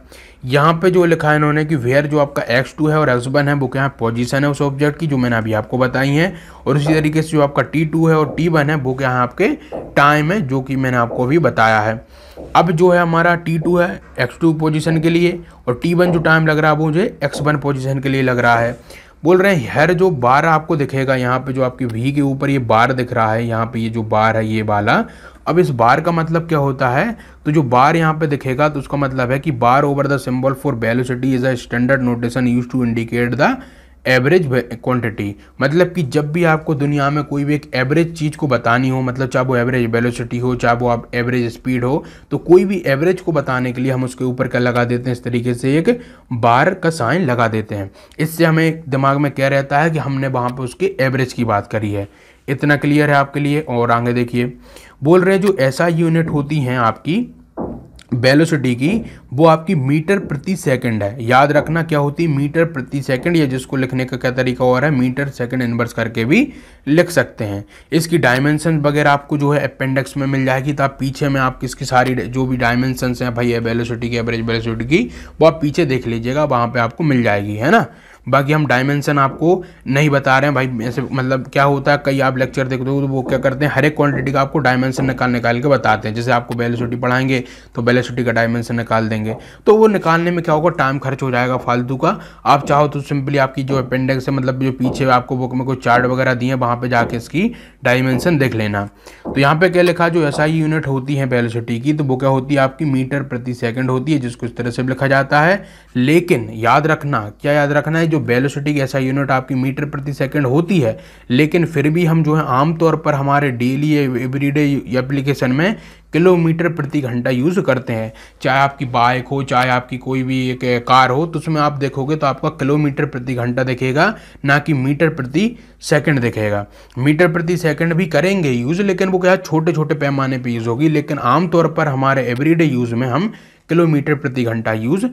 यहाँ पे जो लिखा है इन्होंने कि वेयर जो आपका एक्स टू है और एक्स वन है वो क्या है पोजीशन है उस ऑब्जेक्ट की जो मैंने अभी आपको बताई है और उसी तरीके से जो आपका टी टू है और टी वन है वो क्या है आपके टाइम है जो कि मैंने आपको अभी बताया है अब जो है हमारा टी टू है एक्स टू पोजिशन के लिए और टी वन जो टाइम लग रहा है वो मुझे एक्स वन पोजिशन के लिए लग रहा है बोल रहे हैं हर जो बार आपको दिखेगा यहाँ पे जो आपकी वी के ऊपर ये बार दिख रहा है यहाँ पे ये जो बार है ये वाला अब इस बार का मतलब क्या होता है तो जो बार यहाँ पे दिखेगा तो उसका मतलब है कि bar over the symbol for velocity is a standard notation use to indicate the average quantity मतलब कि जब भी आपको दुनिया में कोई भी एक एवरेज चीज़ को बतानी हो मतलब चाहे वो एवरेज वेलोसिटी हो चाहे वो आप एवरेज स्पीड हो तो कोई भी एवरेज को बताने के लिए हम उसके ऊपर क्या लगा देते हैं इस तरीके से एक बार का साइन लगा देते हैं इससे हमें दिमाग में क्या रहता है कि हमने वहाँ पर उसके एवरेज की बात करी है इतना क्लियर है आपके लिए और आगे देखिए बोल रहे हैं जो ऐसा यूनिट होती हैं आपकी वेलोसिटी की वो आपकी मीटर प्रति सेकंड है याद रखना क्या होती है मीटर प्रति सेकंड या जिसको लिखने का क्या तरीका और है मीटर सेकंड इन्वर्स करके भी लिख सकते हैं इसकी डायमेंशन वगैरह आपको जो है अपेंडिक्स में मिल जाएगी तो आप पीछे में आप किसकी सारी जो भी डायमेंशन हैं भाई है वेलोसिटी की एवरेज वेलोसिटी की वो आप पीछे देख लीजिएगा वहाँ पर आपको मिल जाएगी है ना बाकी हम डायमेंशन आपको नहीं बता रहे हैं भाई ऐसे मतलब क्या होता है कई आप लेक्चर देखते हो तो वो क्या करते हैं हर एक क्वांटिटी का आपको डायमेंशन निकाल निकाल के बताते हैं जैसे आपको बेलेसिटी पढ़ाएंगे तो बेलोसिटी का डायमेंशन निकाल देंगे तो वो निकालने में क्या होगा टाइम खर्च हो जाएगा फालतू का आप चाहो तो सिंपली आपकी जो अपेंडिक्स है मतलब जो पीछे आपको बुक में कोई चार्ट वगैरह दिए हैं वहाँ पर जाके इसकी डायमेंशन देख लेना तो यहाँ पर क्या लिखा जो एस यूनिट होती है बेलेसिटी की तो वो क्या होती है आपकी मीटर प्रति सेकेंड होती है जिसको इस तरह से लिखा जाता है लेकिन याद रखना क्या याद रखना है जो वेलोसिटी ऐसा यूनिट आपकी मीटर प्रति सेकंड होती है लेकिन फिर भी हम जो है आमतौर पर हमारे डेली एवरीडे एप्लीकेशन में किलोमीटर प्रति घंटा यूज़ करते हैं चाहे आपकी बाइक हो चाहे आपकी कोई भी एक कार हो तो उसमें आप देखोगे तो आपका किलोमीटर प्रति घंटा देखेगा ना कि मीटर प्रति सेकंड देखेगा मीटर प्रति सेकंड भी करेंगे यूज़ लेकिन वो क्या छोटे छोटे पैमाने पे यूज़ होगी लेकिन आमतौर पर हमारे एवरीडे यूज़ में हम किलोमीटर प्रति घंटा यूज़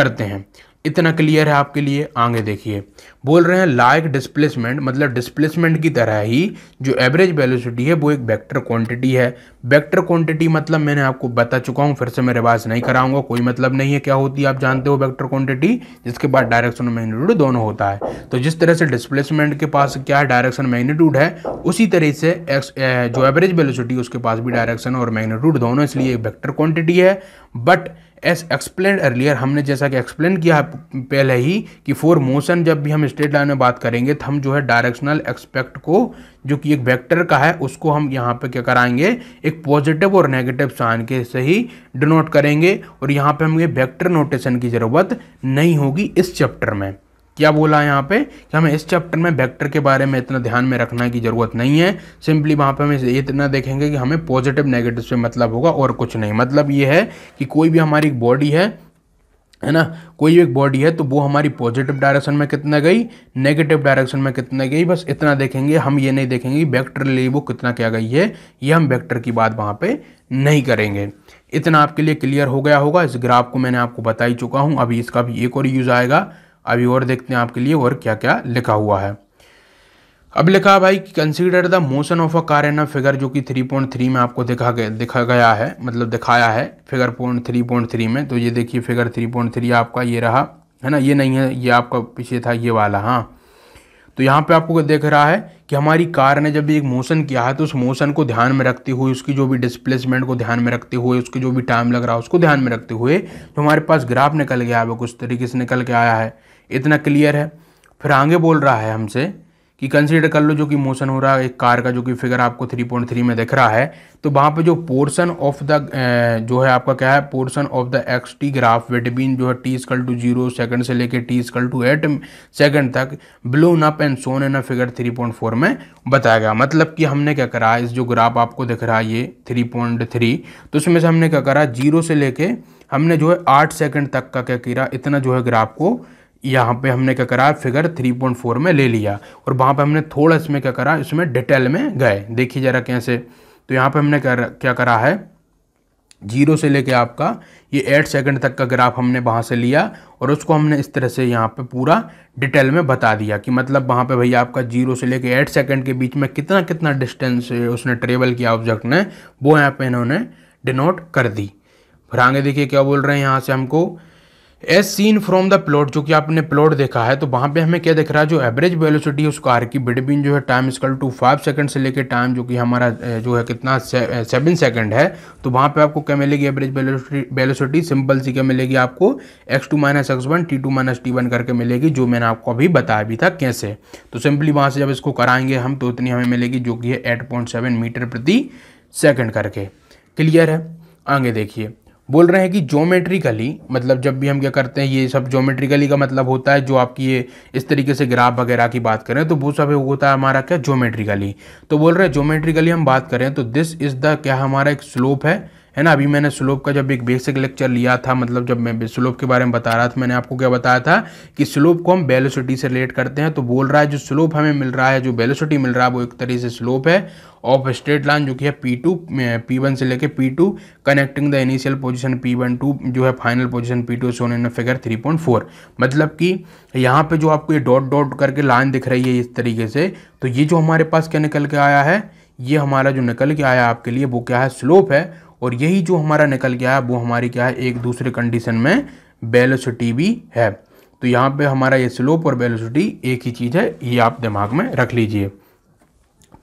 करते हैं इतना क्लियर है आपके लिए आगे देखिए बोल रहे हैं लाइक डिस्प्लेसमेंट मतलब डिस्प्लेसमेंट की तरह ही जो एवरेज वेलोसिटी है वो एक वेक्टर क्वांटिटी है वेक्टर क्वांटिटी मतलब मैंने आपको बता चुका हूँ फिर से मैं रिवाज नहीं कराऊंगा कोई मतलब नहीं है क्या होती है आप जानते हो वेक्टर क्वांटिटी जिसके बाद डायरेक्शन मैग्नीट्यूड दोनों होता है तो जिस तरह से डिस्प्लेसमेंट के पास क्या है डायरेक्शन मैग्नीट्यूड है उसी तरह से एक्स जो एवरेज वेलोसिटी उसके पास भी डायरेक्शन और मैग्नीट्यूड दोनों इसलिए एक वैक्टर क्वान्टिटी है बट एस एक्सप्लेन अर्लियर हमने जैसा कि एक्सप्लेन किया पहले ही कि फॉर मोशन जब भी हम स्ट्रेट लाइन में बात करेंगे तो हम जो है डायरेक्शनल एक्सपेक्ट को जो कि एक वेक्टर का है उसको हम यहाँ पे क्या कराएंगे एक पॉजिटिव और नेगेटिव साइन के से ही डिनोट करेंगे और यहाँ पे हमें वेक्टर नोटेशन की ज़रूरत नहीं होगी इस चैप्टर में क्या बोला है यहाँ पे कि हमें इस चैप्टर में वेक्टर के बारे में इतना ध्यान में रखना की ज़रूरत नहीं है सिंपली वहाँ पे हम इतना देखेंगे कि हमें पॉजिटिव नेगेटिव से मतलब होगा और कुछ नहीं मतलब ये है कि कोई भी हमारी बॉडी है है ना कोई एक बॉडी है तो वो हमारी पॉजिटिव डायरेक्शन में कितना गई नेगेटिव डायरेक्शन में कितना गई बस इतना देखेंगे हम ये नहीं देखेंगे ले वो कितना क्या गई है ये हम वेक्टर की बात वहाँ पे नहीं करेंगे इतना आपके लिए क्लियर हो गया होगा इस ग्राफ को मैंने आपको बता ही चुका हूँ अभी इसका भी एक और यूज़ आएगा अभी और देखते हैं आपके लिए और क्या क्या लिखा हुआ है अब लिखा भाई consider the motion of a car in a figure जो कि 3.3 में आपको दिखा गया दिखा गया है मतलब दिखाया है figure point three point three में तो ये देखिए फिगर थ्री पॉइंट थ्री आपका ये रहा है ना ये नहीं है ये आपका पीछे था ये वाला हाँ तो यहाँ पे आपको देख रहा है कि हमारी कार ने जब भी एक मोशन किया है तो उस मोशन को ध्यान में रखते हुए उसकी जो भी डिस्प्लेसमेंट को ध्यान में रखते हुए उसके जो भी टाइम लग रहा है उसको ध्यान में रखते हुए तो हमारे पास ग्राफ निकल गया है वो कुछ तरीके से निकल के आया है इतना क्लियर है फिर आगे बोल रहा है हमसे कि कंसीडर कर लो जो कि मोशन हो रहा है एक कार का जो कि फिगर आपको 3.3 में दिख रहा है तो वहाँ पे जो पोर्शन ऑफ द जो है आपका क्या है portion of the x t graph between जो है t equal to zero second से लेके t equal to eight second तक blown up and shown in figure 3.4 में बताया गया मतलब कि हमने क्या करा इस जो ग्राफ आपको दिख रहा है ये थ्री तो उसमें से हमने क्या करा जीरो से लेके हमने जो है आठ सेकेंड तक का क्या किया इतना जो है ग्राफ को यहाँ पे हमने क्या करा फिगर 3.4 में ले लिया और वहाँ पे हमने थोड़ा इसमें क्या करा इसमें डिटेल में गए देखिए ज़रा कैसे तो यहाँ पे हमने कर, क्या करा है जीरो से लेके आपका ये एट सेकंड तक का ग्राफ हमने वहाँ से लिया और उसको हमने इस तरह से यहाँ पे पूरा डिटेल में बता दिया कि मतलब वहाँ पे भैया आपका जीरो से लेके एट सेकंड के बीच में कितना कितना डिस्टेंस उसने ट्रेवल किया ऑब्जेक्ट ने वो यहाँ पे इन्होंने डिनोट कर दी फिर आगे देखिए क्या बोल रहे हैं यहाँ से हमको as seen from the plot जो कि आपने प्लॉट देखा है तो वहाँ पे हमें क्या देख रहा है जो एवरेज वेलोसिटी है उस कार की बिटवीन जो है time equal to five second से लेके टाइम जो कि हमारा जो है कितना सेवन सेकंड है तो वहाँ पे आपको क्या मिलेगी एवरेज वेलोसिटी सिंपल सी क्या मिलेगी आपको x two minus x one t two minus t one करके मिलेगी जो मैंने आपको अभी बताया भी था कैसे तो सिंपली वहाँ से जब इसको कराएंगे हम तो उतनी हमें मिलेगी जो कि है एट पॉइंट सेवन मीटर प्रति सेकेंड करके क्लियर है आगे देखिए बोल रहे हैं कि ज्योमेट्रिकली मतलब जब भी हम क्या करते हैं ये सब ज्योमेट्रिकली का मतलब होता है जो आपकी ये इस तरीके से ग्राफ वगैरह की बात करें तो वो सब होता है हमारा क्या ज्योमेट्रिकली तो बोल रहे हैं ज्योमेट्रिकली हम बात करें तो दिस इज़ द क्या हमारा एक स्लोप है है ना अभी मैंने स्लोप का जब एक बेसिक लेक्चर लिया था मतलब जब मैं स्लोप के बारे में बता रहा था मैंने आपको क्या बताया था कि स्लोप को हम वेलोसिटी से रिलेट करते हैं तो बोल रहा है जो स्लोप हमें मिल रहा है जो वेलोसिटी मिल रहा है वो एक तरह से स्लोप है ऑफ स्ट्रेट लाइन जो कि है पी टू पी वन से लेकर P two connecting the initial position P one to जो है final position P two shown in figure three point four मतलब कि यहाँ पे जो आपको ये डॉट डॉट करके लाइन दिख रही है इस तरीके से तो ये जो हमारे पास क्या निकल के आया है ये हमारा जो निकल के आया आपके लिए वो क्या है स्लोप है और यही जो हमारा निकल गया है वो हमारी क्या है एक दूसरे कंडीशन में बेलोसिटी भी है तो यहाँ पे हमारा ये स्लोप और बेलोसिटी एक ही चीज़ है ये आप दिमाग में रख लीजिए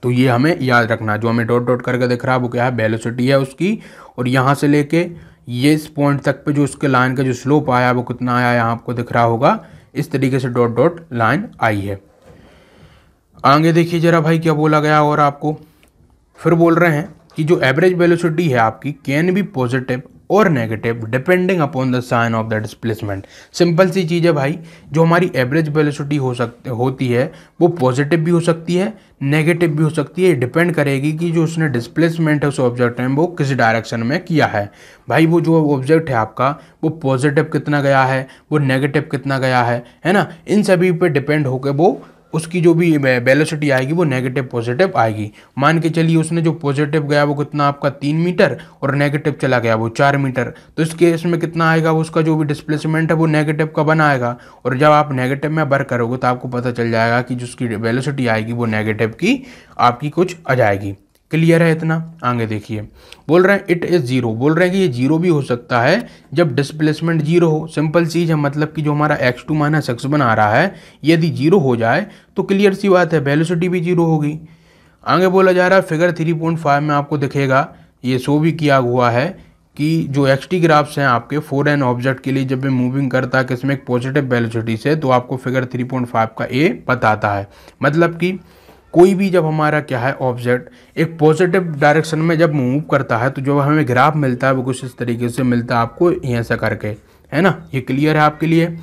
तो ये हमें याद रखना जो हमें डॉट डॉट करके दिख रहा है वो क्या है बेलोसिटी है उसकी और यहाँ से लेके ये इस पॉइंट तक पे जो उसके लाइन का जो स्लोप आया वो कितना आया यहाँ आपको दिख रहा होगा इस तरीके से डॉट डॉट लाइन आई है आगे देखिए जरा भाई क्या बोला गया और आपको फिर बोल रहे हैं कि जो एवरेज वेलोसिटी है आपकी कैन बी पॉजिटिव और negative depending upon the sign of the displacement simple सी चीज़ है भाई जो हमारी एवरेज वेलोसिटी हो सकती होती है वो पॉजिटिव भी हो सकती है नेगेटिव भी हो सकती है डिपेंड करेगी कि जो उसने डिस्प्लेसमेंट है उस ऑब्जेक्ट में वो किस डायरेक्शन में किया है भाई वो जो ऑब्जेक्ट है आपका वो पॉजिटिव कितना गया है वो नेगेटिव कितना गया है है ना इन सभी पे डिपेंड होकर वो उसकी जो भी वेलोसिटी आएगी वो नेगेटिव पॉजिटिव आएगी मान के चलिए उसने जो पॉजिटिव गया वो कितना आपका तीन मीटर और नेगेटिव चला गया वो चार मीटर तो इस केस में कितना आएगा उसका जो भी डिस्प्लेसमेंट है वो नेगेटिव का बना आएगा और जब आप नेगेटिव में बर करोगे तो आपको पता चल जाएगा कि जिसकी वेलोसिटी आएगी वो नेगेटिव की आपकी कुछ आ जाएगी क्लियर है इतना आगे देखिए बोल रहे हैं इट इज़ ज़ीरो बोल रहे हैं कि ये जीरो भी हो सकता है जब डिस्प्लेसमेंट जीरो हो सिंपल चीज़ है मतलब कि जो हमारा x two minus x one आ रहा है यदि जीरो हो जाए तो क्लियर सी बात है वेलोसिटी भी जीरो होगी आगे बोला जा रहा है फिगर थ्री पॉइंट फाइव में आपको दिखेगा ये शो भी किया हुआ है कि जो एक्स टी ग्राफ्स हैं आपके फोर एन ऑब्जेक्ट के लिए जब मैं मूविंग करता है किसमें एक पॉजिटिव वेलोसिटी से तो आपको फिगर थ्री पॉइंट फाइव का ए बताता है मतलब कि कोई भी जब हमारा क्या है ऑब्जेक्ट एक पॉजिटिव डायरेक्शन में जब मूव करता है तो जो हमें ग्राफ मिलता है वो कुछ इस तरीके से मिलता है आपको ऐसा करके है ना ये क्लियर है आपके लिए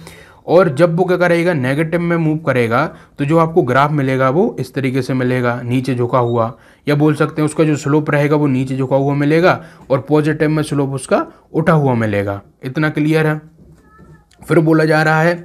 और जब वो क्या करेगा नेगेटिव में मूव करेगा तो जो आपको ग्राफ मिलेगा वो इस तरीके से मिलेगा नीचे झुका हुआ या बोल सकते हैं उसका जो स्लोप रहेगा वो नीचे झुका हुआ मिलेगा और पॉजिटिव में स्लोप उसका उठा हुआ मिलेगा इतना क्लियर है फिर बोला जा रहा है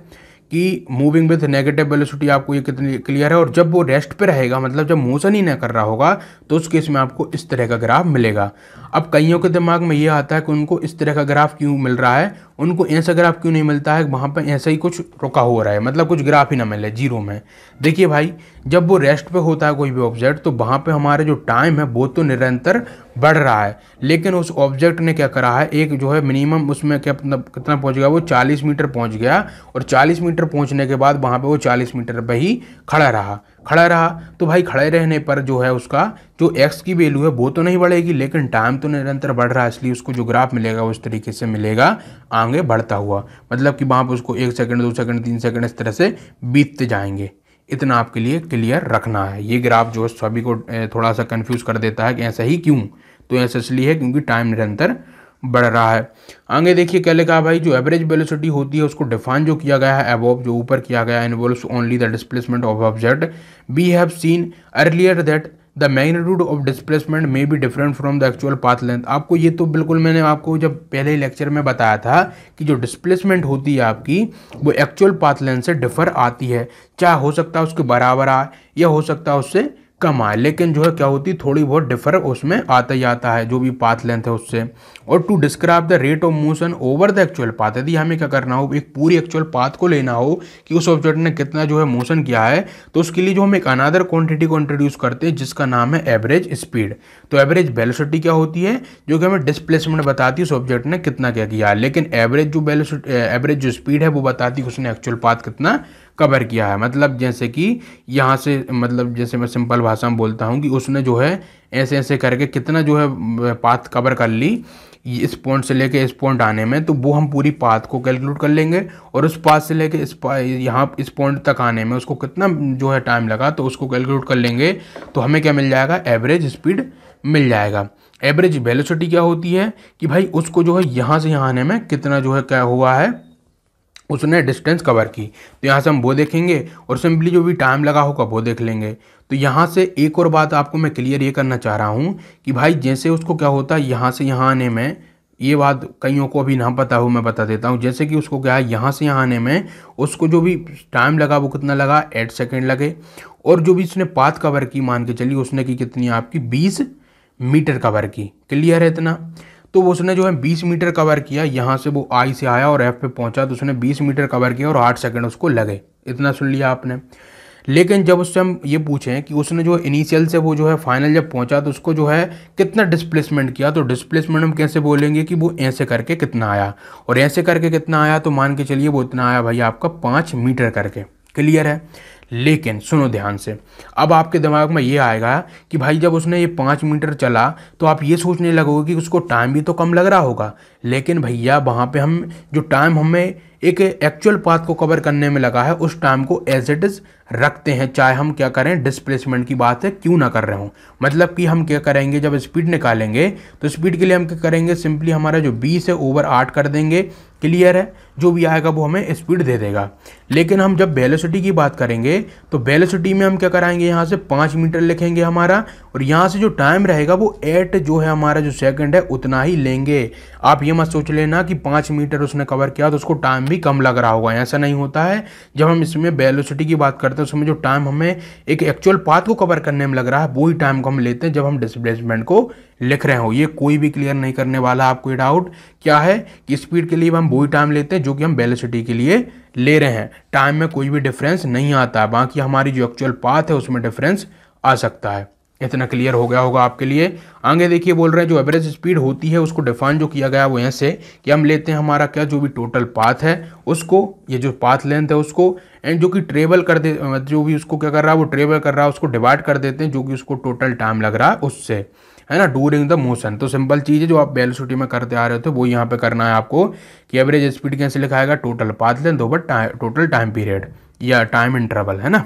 कि मूविंग विथ नेगेटिव वेलोसिटी आपको ये कितनी क्लियर है और जब वो रेस्ट पे रहेगा मतलब जब मोशन ही ना कर रहा होगा तो उस केस में आपको इस तरह का ग्राफ मिलेगा अब कईयों के दिमाग में ये आता है कि उनको इस तरह का ग्राफ क्यों मिल रहा है उनको ऐसा ग्राफ क्यों नहीं मिलता है वहाँ पर ऐसा ही कुछ रुका हो रहा है मतलब कुछ ग्राफ ही ना मिले जीरो में देखिए भाई जब वो रेस्ट पे होता है कोई भी ऑब्जेक्ट तो वहाँ पे हमारा जो टाइम है वो तो निरंतर बढ़ रहा है लेकिन उस ऑब्जेक्ट ने क्या करा है एक जो है मिनिमम उसमें क्या मतलब, कितना पहुँच गया वो चालीस मीटर पहुँच गया और चालीस मीटर पहुँचने के बाद वहाँ पर वो चालीस मीटर पर ही खड़ा रहा खड़ा रहा तो भाई खड़े रहने पर जो है उसका जो एक्स की वैल्यू है वो तो नहीं बढ़ेगी लेकिन टाइम तो निरंतर बढ़ रहा है इसलिए उसको जो ग्राफ मिलेगा उस तरीके से मिलेगा आगे बढ़ता हुआ मतलब कि वहाँ पर उसको एक सेकंड दो सेकंड तीन सेकंड इस तरह से बीतते जाएंगे इतना आपके लिए क्लियर रखना है ये ग्राफ जो है सभी को थोड़ा सा कन्फ्यूज़ कर देता है कि ऐसा ही क्यों तो ऐसा इसलिए है क्योंकि टाइम निरंतर बढ़ रहा है आगे देखिए क्या लिखा भाई जो एवरेज वेलोसिटी होती है उसको डिफाइन जो किया गया है अबोव जो ऊपर किया गया है only the displacement of object we have seen earlier that the magnitude of displacement may be different from the actual path length आपको ये तो बिल्कुल मैंने आपको जब पहले लेक्चर में बताया था कि जो डिस्प्लेसमेंट होती है आपकी वो एक्चुअल पाथ लेंथ से डिफर आती है चाहे हो सकता है उसके बराबर आए या हो सकता है उससे कम आए लेकिन जो है क्या होती थोड़ी बहुत डिफर उसमें आता जाता है जो भी पाथ लेंथ है उससे और to describe the rate of motion over the actual path यदि हमें क्या करना हो एक पूरी एक्चुअल पाथ को लेना हो कि उस ऑब्जेक्ट ने कितना जो है मोशन किया है तो उसके लिए जो हम एक अनादर क्वान्टिटी को इंट्रोड्यूस करते हैं जिसका नाम है एवरेज स्पीड तो एवरेज बेलोसिटी क्या होती है जो कि हमें डिस्प्लेसमेंट बताती है उस ऑब्जेक्ट ने कितना क्या किया लेकिन एवरेज जो बेलोसिटी एवरेज जो स्पीड है वो बताती है उसने एक्चुअल पाथ कितना कवर किया है मतलब जैसे कि यहाँ से मतलब जैसे मैं सिंपल भाषा में बोलता हूँ कि उसने जो है ऐसे ऐसे करके कितना जो है पाथ कवर कर ली इस पॉइंट से लेके इस पॉइंट आने में तो वो हम पूरी पाथ को कैलकुलेट कर लेंगे और उस पाथ से लेके इस यहाँ इस पॉइंट तक आने में उसको कितना जो है टाइम लगा तो उसको कैलकुलेट कर लेंगे तो हमें क्या मिल जाएगा एवरेज स्पीड मिल जाएगा एवरेज वेलोसिटी क्या होती है कि भाई उसको जो है यहाँ से यहाँ आने में कितना जो है क्या हुआ है उसने डिस्टेंस कवर की तो यहाँ से हम वो देखेंगे और सिंपली जो भी टाइम लगा होगा वो देख लेंगे तो यहाँ से एक और बात आपको मैं क्लियर ये करना चाह रहा हूँ कि भाई जैसे उसको क्या होता है यहाँ से यहाँ आने में ये बात कईयों को अभी ना पता हो मैं बता देता हूँ जैसे कि उसको क्या है यहाँ से यहाँ आने में उसको जो भी टाइम लगा वो कितना लगा एट सेकेंड लगे और जो भी उसने पाथ कवर की मान के चलिए उसने की कितनी आपकी बीस मीटर कवर की क्लियर है इतना तो उसने जो है 20 मीटर कवर किया यहाँ से वो आई से आया और एफ पे पहुँचा तो उसने 20 मीटर कवर किया और आठ सेकेंड उसको लगे इतना सुन लिया आपने लेकिन जब उससे हम ये पूछें कि उसने जो इनिशियल से वो जो है फाइनल जब पहुंचा तो उसको जो है कितना डिस्प्लेसमेंट किया तो डिस्प्लेसमेंट हम कैसे बोलेंगे कि वो ऐसे करके कितना आया और ऐसे करके कितना आया तो मान के चलिए वो इतना आया भाई आपका पाँच मीटर करके क्लियर है लेकिन सुनो ध्यान से अब आपके दिमाग में ये आएगा कि भाई जब उसने ये पाँच मीटर चला तो आप ये सोचने लगोगे कि उसको टाइम भी तो कम लग रहा होगा लेकिन भैया वहाँ पे हम जो टाइम हमें एक एक्चुअल पाथ को कवर करने में लगा है उस टाइम को एज इट इज़ रखते हैं चाहे हम क्या करें डिस्प्लेसमेंट की बात है क्यों ना कर रहे हों मतलब कि हम क्या करेंगे जब स्पीड निकालेंगे तो स्पीड के लिए हम क्या करेंगे सिंपली हमारा जो बीस है ओवर आठ कर देंगे क्लियर है जो भी आएगा वो हमें स्पीड दे देगा लेकिन हम जब बेलोसिटी की बात करेंगे तो बेलोसिटी में हम क्या कराएंगे यहाँ से पाँच मीटर लिखेंगे हमारा और यहाँ से जो टाइम रहेगा वो एट जो है हमारा जो सेकंड है उतना ही लेंगे आप ये मत सोच लेना कि पाँच मीटर उसने कवर किया तो उसको टाइम भी कम लग रहा होगा ऐसा नहीं होता है जब हम इसमें बेलोसिटी की बात करते हैं उसमें जो टाइम हमें एक एक्चुअल पाथ को कवर करने में लग रहा है वही टाइम को हम लेते हैं जब हम डिसप्लेसमेंट को लिख रहे हो ये कोई भी क्लियर नहीं करने वाला आपको ये डाउट क्या है कि स्पीड के लिए हम वही टाइम लेते हैं जो कि हम बेलोसिटी के लिए ले रहे हैं टाइम में कोई भी डिफरेंस नहीं आता बाकी हमारी जो एक्चुअल पाथ है उसमें डिफरेंस आ सकता है इतना क्लियर हो गया होगा आपके लिए आगे देखिए बोल रहे हैं जो एवरेज स्पीड होती है उसको डिफाइन जो किया गया वो यहाँ से कि हम लेते हैं हमारा क्या जो भी टोटल पाथ है उसको ये जो पाथ लेंथ है उसको एंड जो कि ट्रेवल कर दे जो भी उसको क्या कर रहा है वो ट्रेवल कर रहा है उसको डिवाइड कर देते हैं जो कि उसको टोटल टाइम लग रहा है उससे है ना डूरिंग द मोशन तो सिंपल चीज़ है जो आप बेलोसिटी में करते आ रहे थे वो यहाँ पे करना है आपको कि एवरेज स्पीड कैसे लिखाएगा total path length over total time period या टाइम इंटरवल है ना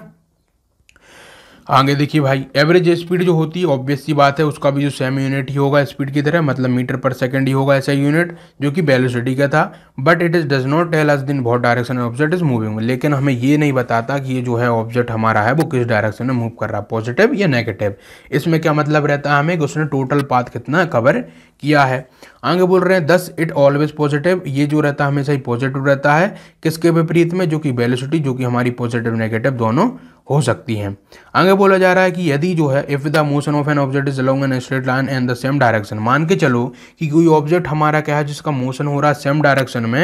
आगे देखिए भाई एवरेज स्पीड जो होती है ऑब्वियस सी बात है उसका भी जो सेम यूनिट ही होगा स्पीड की तरह मतलब मीटर पर सेकंड ही होगा ऐसा यूनिट जो कि वेलोसिटी का था but it is does not tell us दिन बहुत डायरेक्शन ऑब्जेक्ट इज मूविंग लेकिन हमें ये नहीं बताता कि ये जो है ऑब्जेक्ट हमारा है वो किस डायरेक्शन में मूव कर रहा है पॉजिटिव या नेगेटिव इसमें क्या मतलब रहता है हमें कि उसने टोटल पाथ कितना कवर किया है आगे बोल रहे हैं दस इट ऑलवेज पॉजिटिव ये जो रहता है हमेशा ही पॉजिटिव रहता है किसके विपरीत में जो कि वेलोसिटी जो कि हमारी पॉजिटिव नेगेटिव दोनों हो सकती हैं आगे बोला जा रहा है कि यदि जो है if the motion of an object is along an straight line in the same direction मान के चलो कि कोई ऑब्जेक्ट हमारा क्या है जिसका मोशन हो रहा है सेम डायरेक्शन में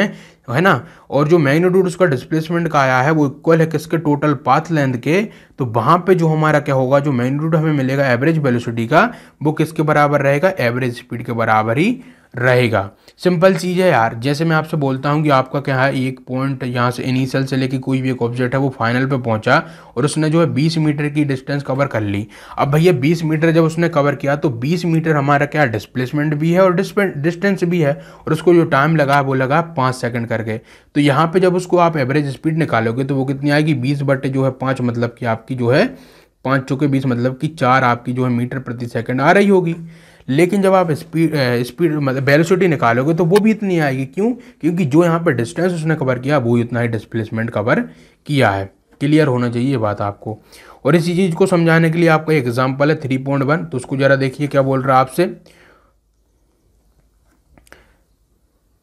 है ना और जो मैग्नीट्यूड उसका डिस्प्लेसमेंट का आया है वो इक्वल है किसके टोटल पाथ लेंथ के तो वहाँ पे जो हमारा क्या होगा जो मैग्नीट्यूड हमें मिलेगा एवरेज वेलोसिटी का वो किसके बराबर रहेगा एवरेज स्पीड के बराबर ही रहेगा सिंपल चीज़ है यार जैसे मैं आपसे बोलता हूँ कि आपका क्या है एक पॉइंट यहाँ से इनिशियल से लेके कोई भी एक ऑब्जेक्ट है वो फाइनल पे पहुँचा और उसने जो है 20 मीटर की डिस्टेंस कवर कर ली अब भैया 20 मीटर जब उसने कवर किया तो 20 मीटर हमारा क्या डिस्प्लेसमेंट भी है और डिस्टेंस भी है और उसको जो टाइम लगा वो लगा पाँच सेकेंड करके तो यहाँ पर जब उसको आप एवरेज स्पीड निकालोगे तो वो कितनी आएगी बीस बटे जो है पाँच मतलब कि आपकी जो है पाँच चौके बीस मतलब कि चार आपकी जो है मीटर प्रति सेकेंड आ रही होगी लेकिन जब आप स्पीड स्पीड मतलब वेलोसिटी निकालोगे तो वो भी इतनी आएगी क्यों क्योंकि जो यहाँ पर डिस्टेंस उसने कवर किया वो इतना ही डिस्प्लेसमेंट कवर किया है क्लियर होना चाहिए ये बात आपको और इसी चीज़ को समझाने के लिए आपका एग्जाम्पल है थ्री पॉइंट वन तो उसको ज़रा देखिए क्या बोल रहा है आपसे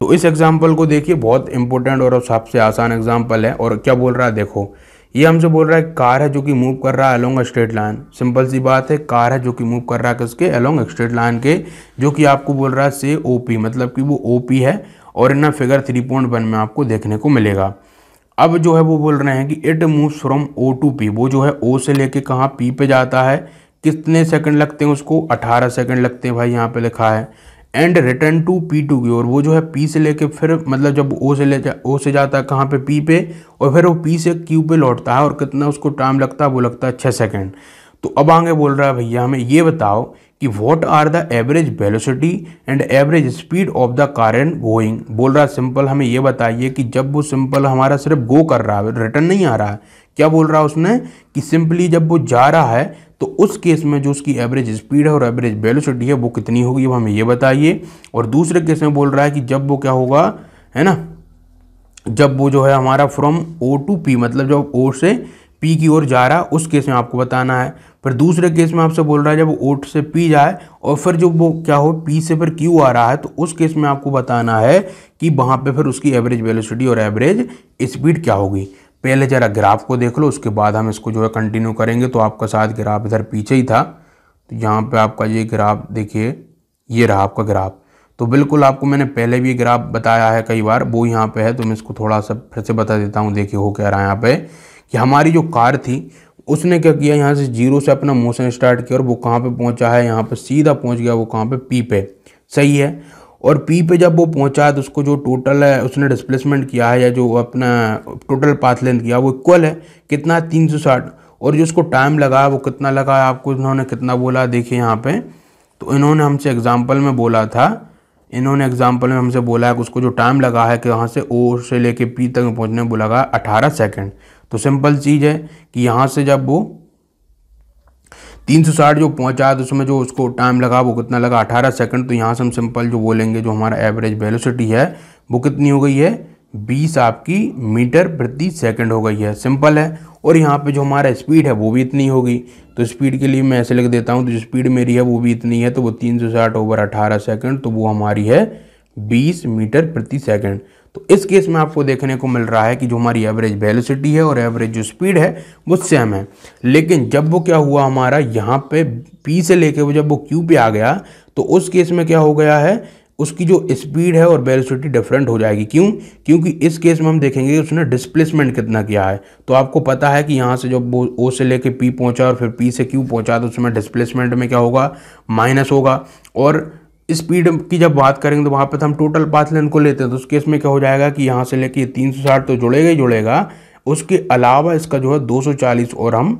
तो इस एग्जाम्पल को देखिए बहुत इंपॉर्टेंट और सबसे आसान एग्जाम्पल है और क्या बोल रहा है देखो ये हमसे बोल रहा है कार है जो कि मूव कर रहा है अलोंग स्ट्रेट लाइन सिंपल सी बात है कार है जो कि मूव कर रहा है किसके अलोंग स्ट्रेट लाइन के जो कि आपको बोल रहा है से ओपी मतलब कि वो ओपी है और in figure three point one में आपको देखने को मिलेगा अब जो है वो बोल रहे हैं कि it moves from O to P वो जो है ओ से लेके कहाँ पी पे जाता है कितने सेकंड लगते हैं उसको अठारह सेकंड लगते हैं भाई यहाँ पे लिखा है and return to P two की ओर वो जो है पी से लेके फिर मतलब जब ओ से ले जा ओ से जाता है कहाँ पे पी पे और फिर वो पी से क्यू पे लौटता है और कितना उसको टाइम लगता है वो लगता है छः सेकेंड तो अब आगे बोल रहा है भैया हमें ये बताओ कि what are the average velocity and average speed of the car and going बोल रहा सिंपल हमें ये बताइए कि जब वो सिंपल हमारा सिर्फ गो कर रहा है रिटर्न नहीं आ रहा है क्या बोल रहा है उसने कि सिंपली जब वो जा रहा है तो उस केस में जो उसकी एवरेज स्पीड है और एवरेज वेलोसिटी है वो कितनी होगी वो हमें ये बताइए और दूसरे केस में बोल रहा है कि जब वो क्या होगा है ना जब वो जो है हमारा फ्रॉम ओ टू पी मतलब जब ओ से पी की ओर जा रहा है उस केस में आपको बताना है फिर दूसरे केस में आपसे बोल रहा है जब ओट से पी जाए और फिर जो वो क्या हो पी से फिर क्यू आ रहा है तो उस केस में आपको बताना है कि वहाँ पे फिर उसकी एवरेज वेलोसिटी और एवरेज स्पीड क्या होगी पहले ज़रा ग्राफ को देख लो उसके बाद हम इसको जो है कंटिन्यू करेंगे तो आपका साथ ग्राफ इधर पीछे ही था तो यहाँ पर आपका ये ग्राफ देखिए ये रहा आपका ग्राफ तो बिल्कुल आपको मैंने पहले भी ग्राफ बताया है कई बार वो यहाँ पे है तो मैं इसको थोड़ा सा फिर से बता देता हूँ देखिए हो क्या रहा है यहाँ पे कि हमारी जो कार थी उसने क्या किया यहाँ से जीरो से अपना मोशन स्टार्ट किया और वो कहाँ पे पहुँचा है यहाँ पे सीधा पहुँच गया वो कहाँ पे पी पे सही है और पी पे जब वो पहुँचा है तो उसको जो टोटल है उसने डिस्प्लेसमेंट किया है या जो अपना टोटल पाथ लेंथ किया वो इक्वल है कितना है तीन और जो उसको टाइम लगा वो कितना लगा आपको इन्होंने कितना बोला देखिए यहाँ पर तो इन्होंने हमसे एग्ज़ाम्पल में बोला था इन्होंने एग्जाम्पल में हमसे बोला है कि उसको जो टाइम लगा है कि वहाँ से ओ से लेके पी तक पहुँचने में बोला गया अठारह सेकेंड तो सिंपल चीज़ है कि यहाँ से जब वो 360 जो पहुंचा तो उसमें जो उसको टाइम लगा वो कितना लगा 18 सेकंड तो यहाँ से हम सिंपल जो बोलेंगे जो हमारा एवरेज वेलोसिटी है वो कितनी हो गई है 20 आपकी मीटर प्रति सेकंड हो गई है सिंपल है और यहाँ पे जो हमारा स्पीड है वो भी इतनी होगी तो स्पीड के लिए मैं ऐसे लिख देता हूँ तो जो स्पीड मेरी है वो भी इतनी है तो वो साठ ओवर अठारह सेकंड तो वो हमारी है 20 मीटर प्रति सेकंड तो इस केस में आपको देखने को मिल रहा है कि जो हमारी एवरेज वेलोसिटी है और एवरेज जो स्पीड है वो सेम है लेकिन जब वो क्या हुआ हमारा यहाँ पे पी से लेके वो जब वो क्यू पे आ गया तो उस केस में क्या हो गया है उसकी जो स्पीड है और वेलोसिटी डिफरेंट हो जाएगी क्यों क्योंकि इस केस में हम देखेंगे उसने डिस्प्लेसमेंट कितना किया है तो आपको पता है कि यहाँ से जब वो ओ से लेके पी पहुँचा और फिर पी से क्यू पहुँचा तो उसमें डिस्प्लेसमेंट में क्या होगा माइनस होगा और स्पीड की जब बात करेंगे तो वहाँ पर तो हम टोटल पाथ लेंथ को लेते हैं तो उस केस में क्या हो जाएगा कि यहाँ से लेके 360 तो जुड़ेगा ही जुड़ेगा उसके अलावा इसका जो है 240 और हम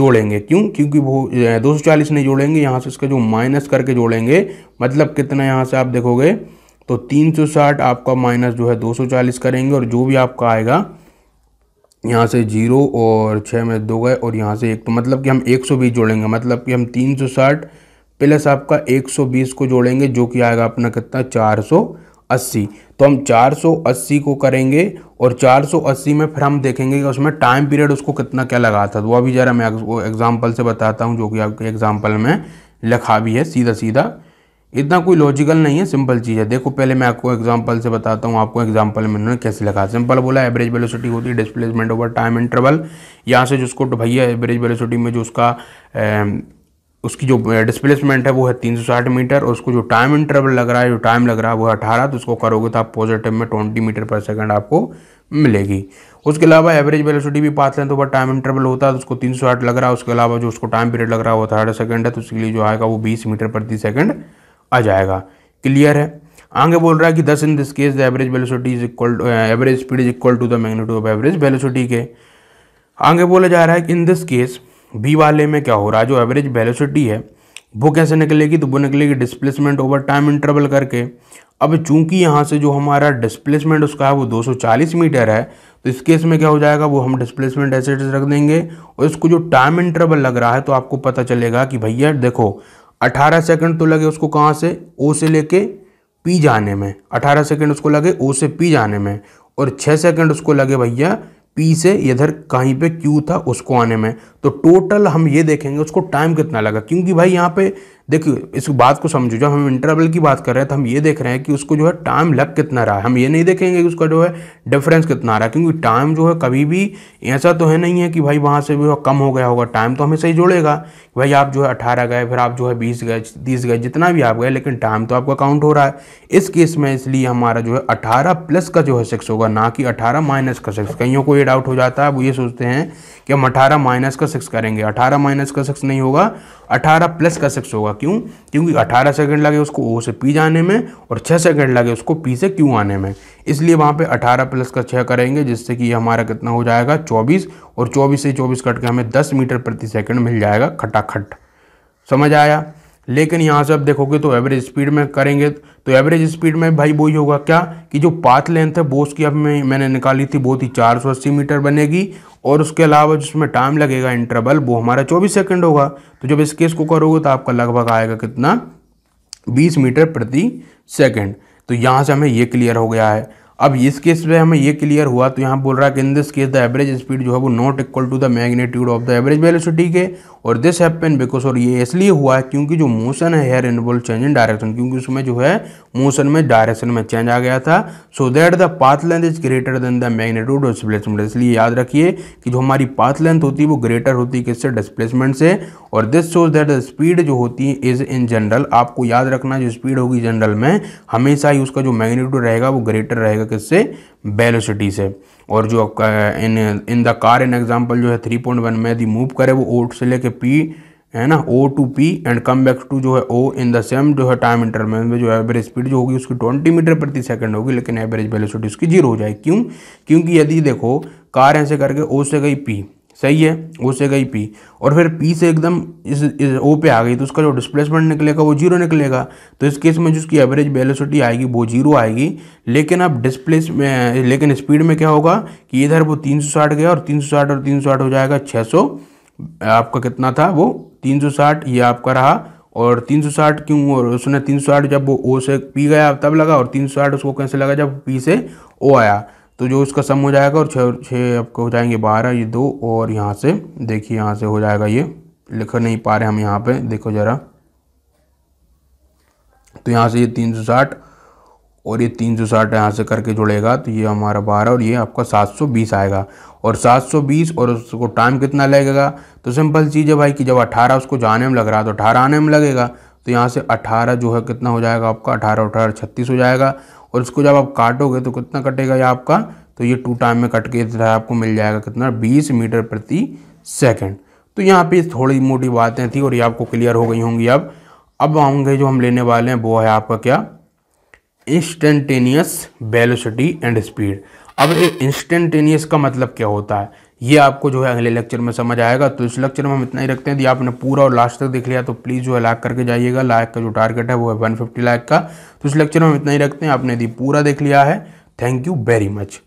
जोड़ेंगे क्यों क्योंकि वो 240 नहीं जोड़ेंगे यहाँ से इसका जो माइनस करके जोड़ेंगे मतलब कितना यहाँ से आप देखोगे तो 360 आपका माइनस जो है 240 करेंगे और जो भी आपका आएगा यहाँ से जीरो और छः में दो गए और यहाँ से एक तो मतलब कि हम 120 जोड़ेंगे मतलब कि हम 360 प्लस आपका 120 को जोड़ेंगे जो कि आएगा अपना कितना 480 तो हम 480 को करेंगे और 480 में फिर हम देखेंगे कि उसमें टाइम पीरियड उसको कितना क्या लगा था तो वो अभी ज़रा मैं एग्जाम्पल से बताता हूँ जो कि आपके एग्जाम्पल में लिखा भी है सीधा सीधा इतना कोई लॉजिकल नहीं है सिंपल चीज़ है देखो पहले मैं आपको एग्जांपल से बताता हूँ आपको एग्जांपल में उन्होंने कैसे लिखा सिंपल बोला एवरेज वेलोसिटी होती है डिस्प्लेसमेंट ओवर टाइम इंटरवल यहाँ से जिसको भैया एवरेज वेलोसिटी में जो उसका उसकी जो डिस्प्लेसमेंट है वो है 360 मीटर और उसको जो टाइम इंटरवल लग रहा है जो टाइम लग रहा है वो है अठारह तो उसको करोगे तो आप पॉजिटिव में ट्वेंटी मीटर पर सेकंड आपको मिलेगी उसके अलावा एवरेज वेलोसिटी भी पाते हैं तो वह टाइम इंटरवल होता है तो उसको तीन सौ आठ लग रहा है उसके अलावा जो उसको टाइम पीरियड लग रहा है वो थर्ड सेकंड है तो उसके लिए जो आएगा वो बीस मीटर प्रति सेकेंड आ जाएगा क्लियर है आगे बोल रहा है कि दस in this case the average velocity is equal average speed is equal to the magnitude of average velocity के आगे बोला जा रहा है कि इन दिस केस बी वाले में क्या हो रहा है जो एवरेज वेलोसिटी है वो कैसे निकलेगी तो वो निकलेगी डिस्प्लेसमेंट ओवर टाइम इंटरवल करके अब चूंकि यहाँ से जो हमारा डिस्प्लेसमेंट उसका है वो 240 मीटर है तो इस केस में क्या हो जाएगा वो हम डिस्प्लेसमेंट ऐसे रख देंगे और इसको जो टाइम इंटरवल लग रहा है तो आपको पता चलेगा कि भैया देखो 18 सेकंड तो लगे उसको कहाँ से ओ से लेके पी जाने में 18 सेकंड उसको लगे ओ से पी जाने में और 6 सेकंड उसको लगे भैया पी से इधर कहीं पे क्यू था उसको आने में तो टोटल हम ये देखेंगे उसको टाइम कितना लगा क्योंकि भाई यहाँ पे देखिए इस बात को समझो जब हम इंटरवल की बात कर रहे हैं तो हम ये देख रहे हैं कि उसको जो है टाइम लग कितना रहा है हम ये नहीं देखेंगे कि उसका जो है डिफरेंस कितना आ रहा है क्योंकि टाइम जो है कभी भी ऐसा तो है नहीं है कि भाई वहाँ से भी कम हो गया होगा टाइम तो हमें सही जोड़ेगा भाई आप जो है अठारह गए फिर आप जो है बीस गए तीस गए जितना भी आप गए लेकिन टाइम तो आपका काउंट हो रहा है इस केस में इसलिए हमारा जो है अठारह प्लस का जो है सिक्स होगा ना कि अठारह माइनस का सिक्स कईयों को ये डाउट हो जाता है वो ये सोचते हैं कि हम अठारह माइनस का सिक्स करेंगे अठारह माइनस का सिक्स नहीं होगा अठारह प्लस का सिक्स होगा होगा क्यों क्योंकि 18 सेकंड लगे उसको ओ से पी जाने में और 6 सेकंड लगे उसको पी से क्यू आने में इसलिए वहाँ पे 18 प्लस का 6 करेंगे जिससे कि हमारा कितना हो जाएगा 24 और 24 से 24 कट के हमें 10 मीटर प्रति सेकंड मिल जाएगा खटाखट समझ आया लेकिन यहाँ से आप देखोगे तो एवरेज स्पीड में करेंगे तो एवरेज स्पीड में भाई वही होगा क्या कि जो पाथ लेंथ है बोस की अब मैं मैंने निकाली थी चार सौ 480 मीटर बनेगी और उसके अलावा जिसमें टाइम लगेगा इंटरवल वो हमारा 24 सेकंड होगा तो जब इस केस को करोगे तो आपका लगभग आएगा कितना 20 मीटर प्रति सेकेंड तो यहाँ से हमें ये क्लियर हो गया है अब इस केस में हमें ये क्लियर हुआ तो यहाँ बोल रहा है कि in this case the average speed जो है वो not equal to the magnitude of the average velocity के और दिस हैपन बिकॉज और ये इसलिए हुआ है क्योंकि जो मोशन है here involve change in direction क्योंकि उसमें जो है मोशन में डायरेक्शन में चेंज आ गया था so that the path length is greater than the magnitude of displacement इसलिए याद रखिए कि जो हमारी पाथ लेंथ होती है वो ग्रेटर होती है किससे डिस्प्लेसमेंट से और this shows that the speed जो होती है इज इन जनरल आपको याद रखना जो स्पीड होगी जनरल में हमेशा ही उसका जो मैग्नीट्यूड रहेगा वो ग्रेटर रहेगा किससे वेलोसिटी से और जो in in the car in example जो है थ्री पॉइंट वन में यदि मूव करे वो ओट से लेके पी है ना O to P and come back to जो है ओ इन द सेम जो है टाइम इंटरवल में जो एवरेज स्पीड जो होगी उसकी ट्वेंटी मीटर प्रति सेकंड होगी लेकिन एवरेज वेलोसिटी उसकी जीरो हो जाएगी क्यों क्योंकि यदि देखो कार ऐसे करके ओ से गई पी सही है ओ से गई पी और फिर पी से एकदम इस, इस ओ पे आ गई तो उसका जो डिस्प्लेसमेंट निकलेगा वो जीरो निकलेगा तो इस केस में जिसकी एवरेज वेलोसिटी आएगी वो जीरो आएगी लेकिन अब डिस्प्लेस में लेकिन स्पीड में क्या होगा कि इधर वो 360 गया और 360 और 360 हो जाएगा 600 आपका कितना था वो तीन सौ साठ ये आपका रहा और तीन सौ साठ क्यों और उसने तीन सौ साठ जब वो ओ से पी गया तब लगा और तीन सौ साठ उसको कैसे लगा जब पी से ओ आया तो जो उसका सम हो जाएगा और छः छः आपको हो जाएंगे बारह ये दो और यहाँ से देखिए यहाँ से हो जाएगा ये लिख नहीं पा रहे हम यहाँ पे देखो ज़रा तो यहाँ से ये तीन सौ साठ और ये तीन सौ साठ यहाँ से करके जुड़ेगा तो ये हमारा बारह और ये आपका सात सौ बीस आएगा और 720 और उसको टाइम कितना लगेगा तो सिंपल चीज़ है भाई कि जब 18 उसको जाने में लग रहा है तो 18 आने में लगेगा तो यहाँ से 18 जो है कितना हो जाएगा आपका 18 अठारह छत्तीस हो जाएगा और इसको जब आप काटोगे तो कितना कटेगा ये आपका तो ये टू टाइम में कट के आपको मिल जाएगा कितना बीस मीटर प्रति सेकेंड तो यहाँ पे थोड़ी मोटी बातें थी और ये आपको क्लियर हो गई होंगी अब अब आऊँगे जो हम लेने वाले हैं वो है आपका क्या इंस्टेंटेनियस वेलोसिटी एंड स्पीड अब इंस्टेंटेनियस का मतलब क्या होता है ये आपको जो है अगले लेक्चर में समझ आएगा तो इस लेक्चर में हम इतना ही रखते हैं यदि आपने पूरा और लास्ट तक देख लिया तो प्लीज़ जो है लाइक करके जाइएगा लाइक का जो टारगेट है वो है 150 लाख का तो इस लेक्चर में हम इतना ही रखते हैं आपने यदि पूरा देख लिया है थैंक यू वेरी मच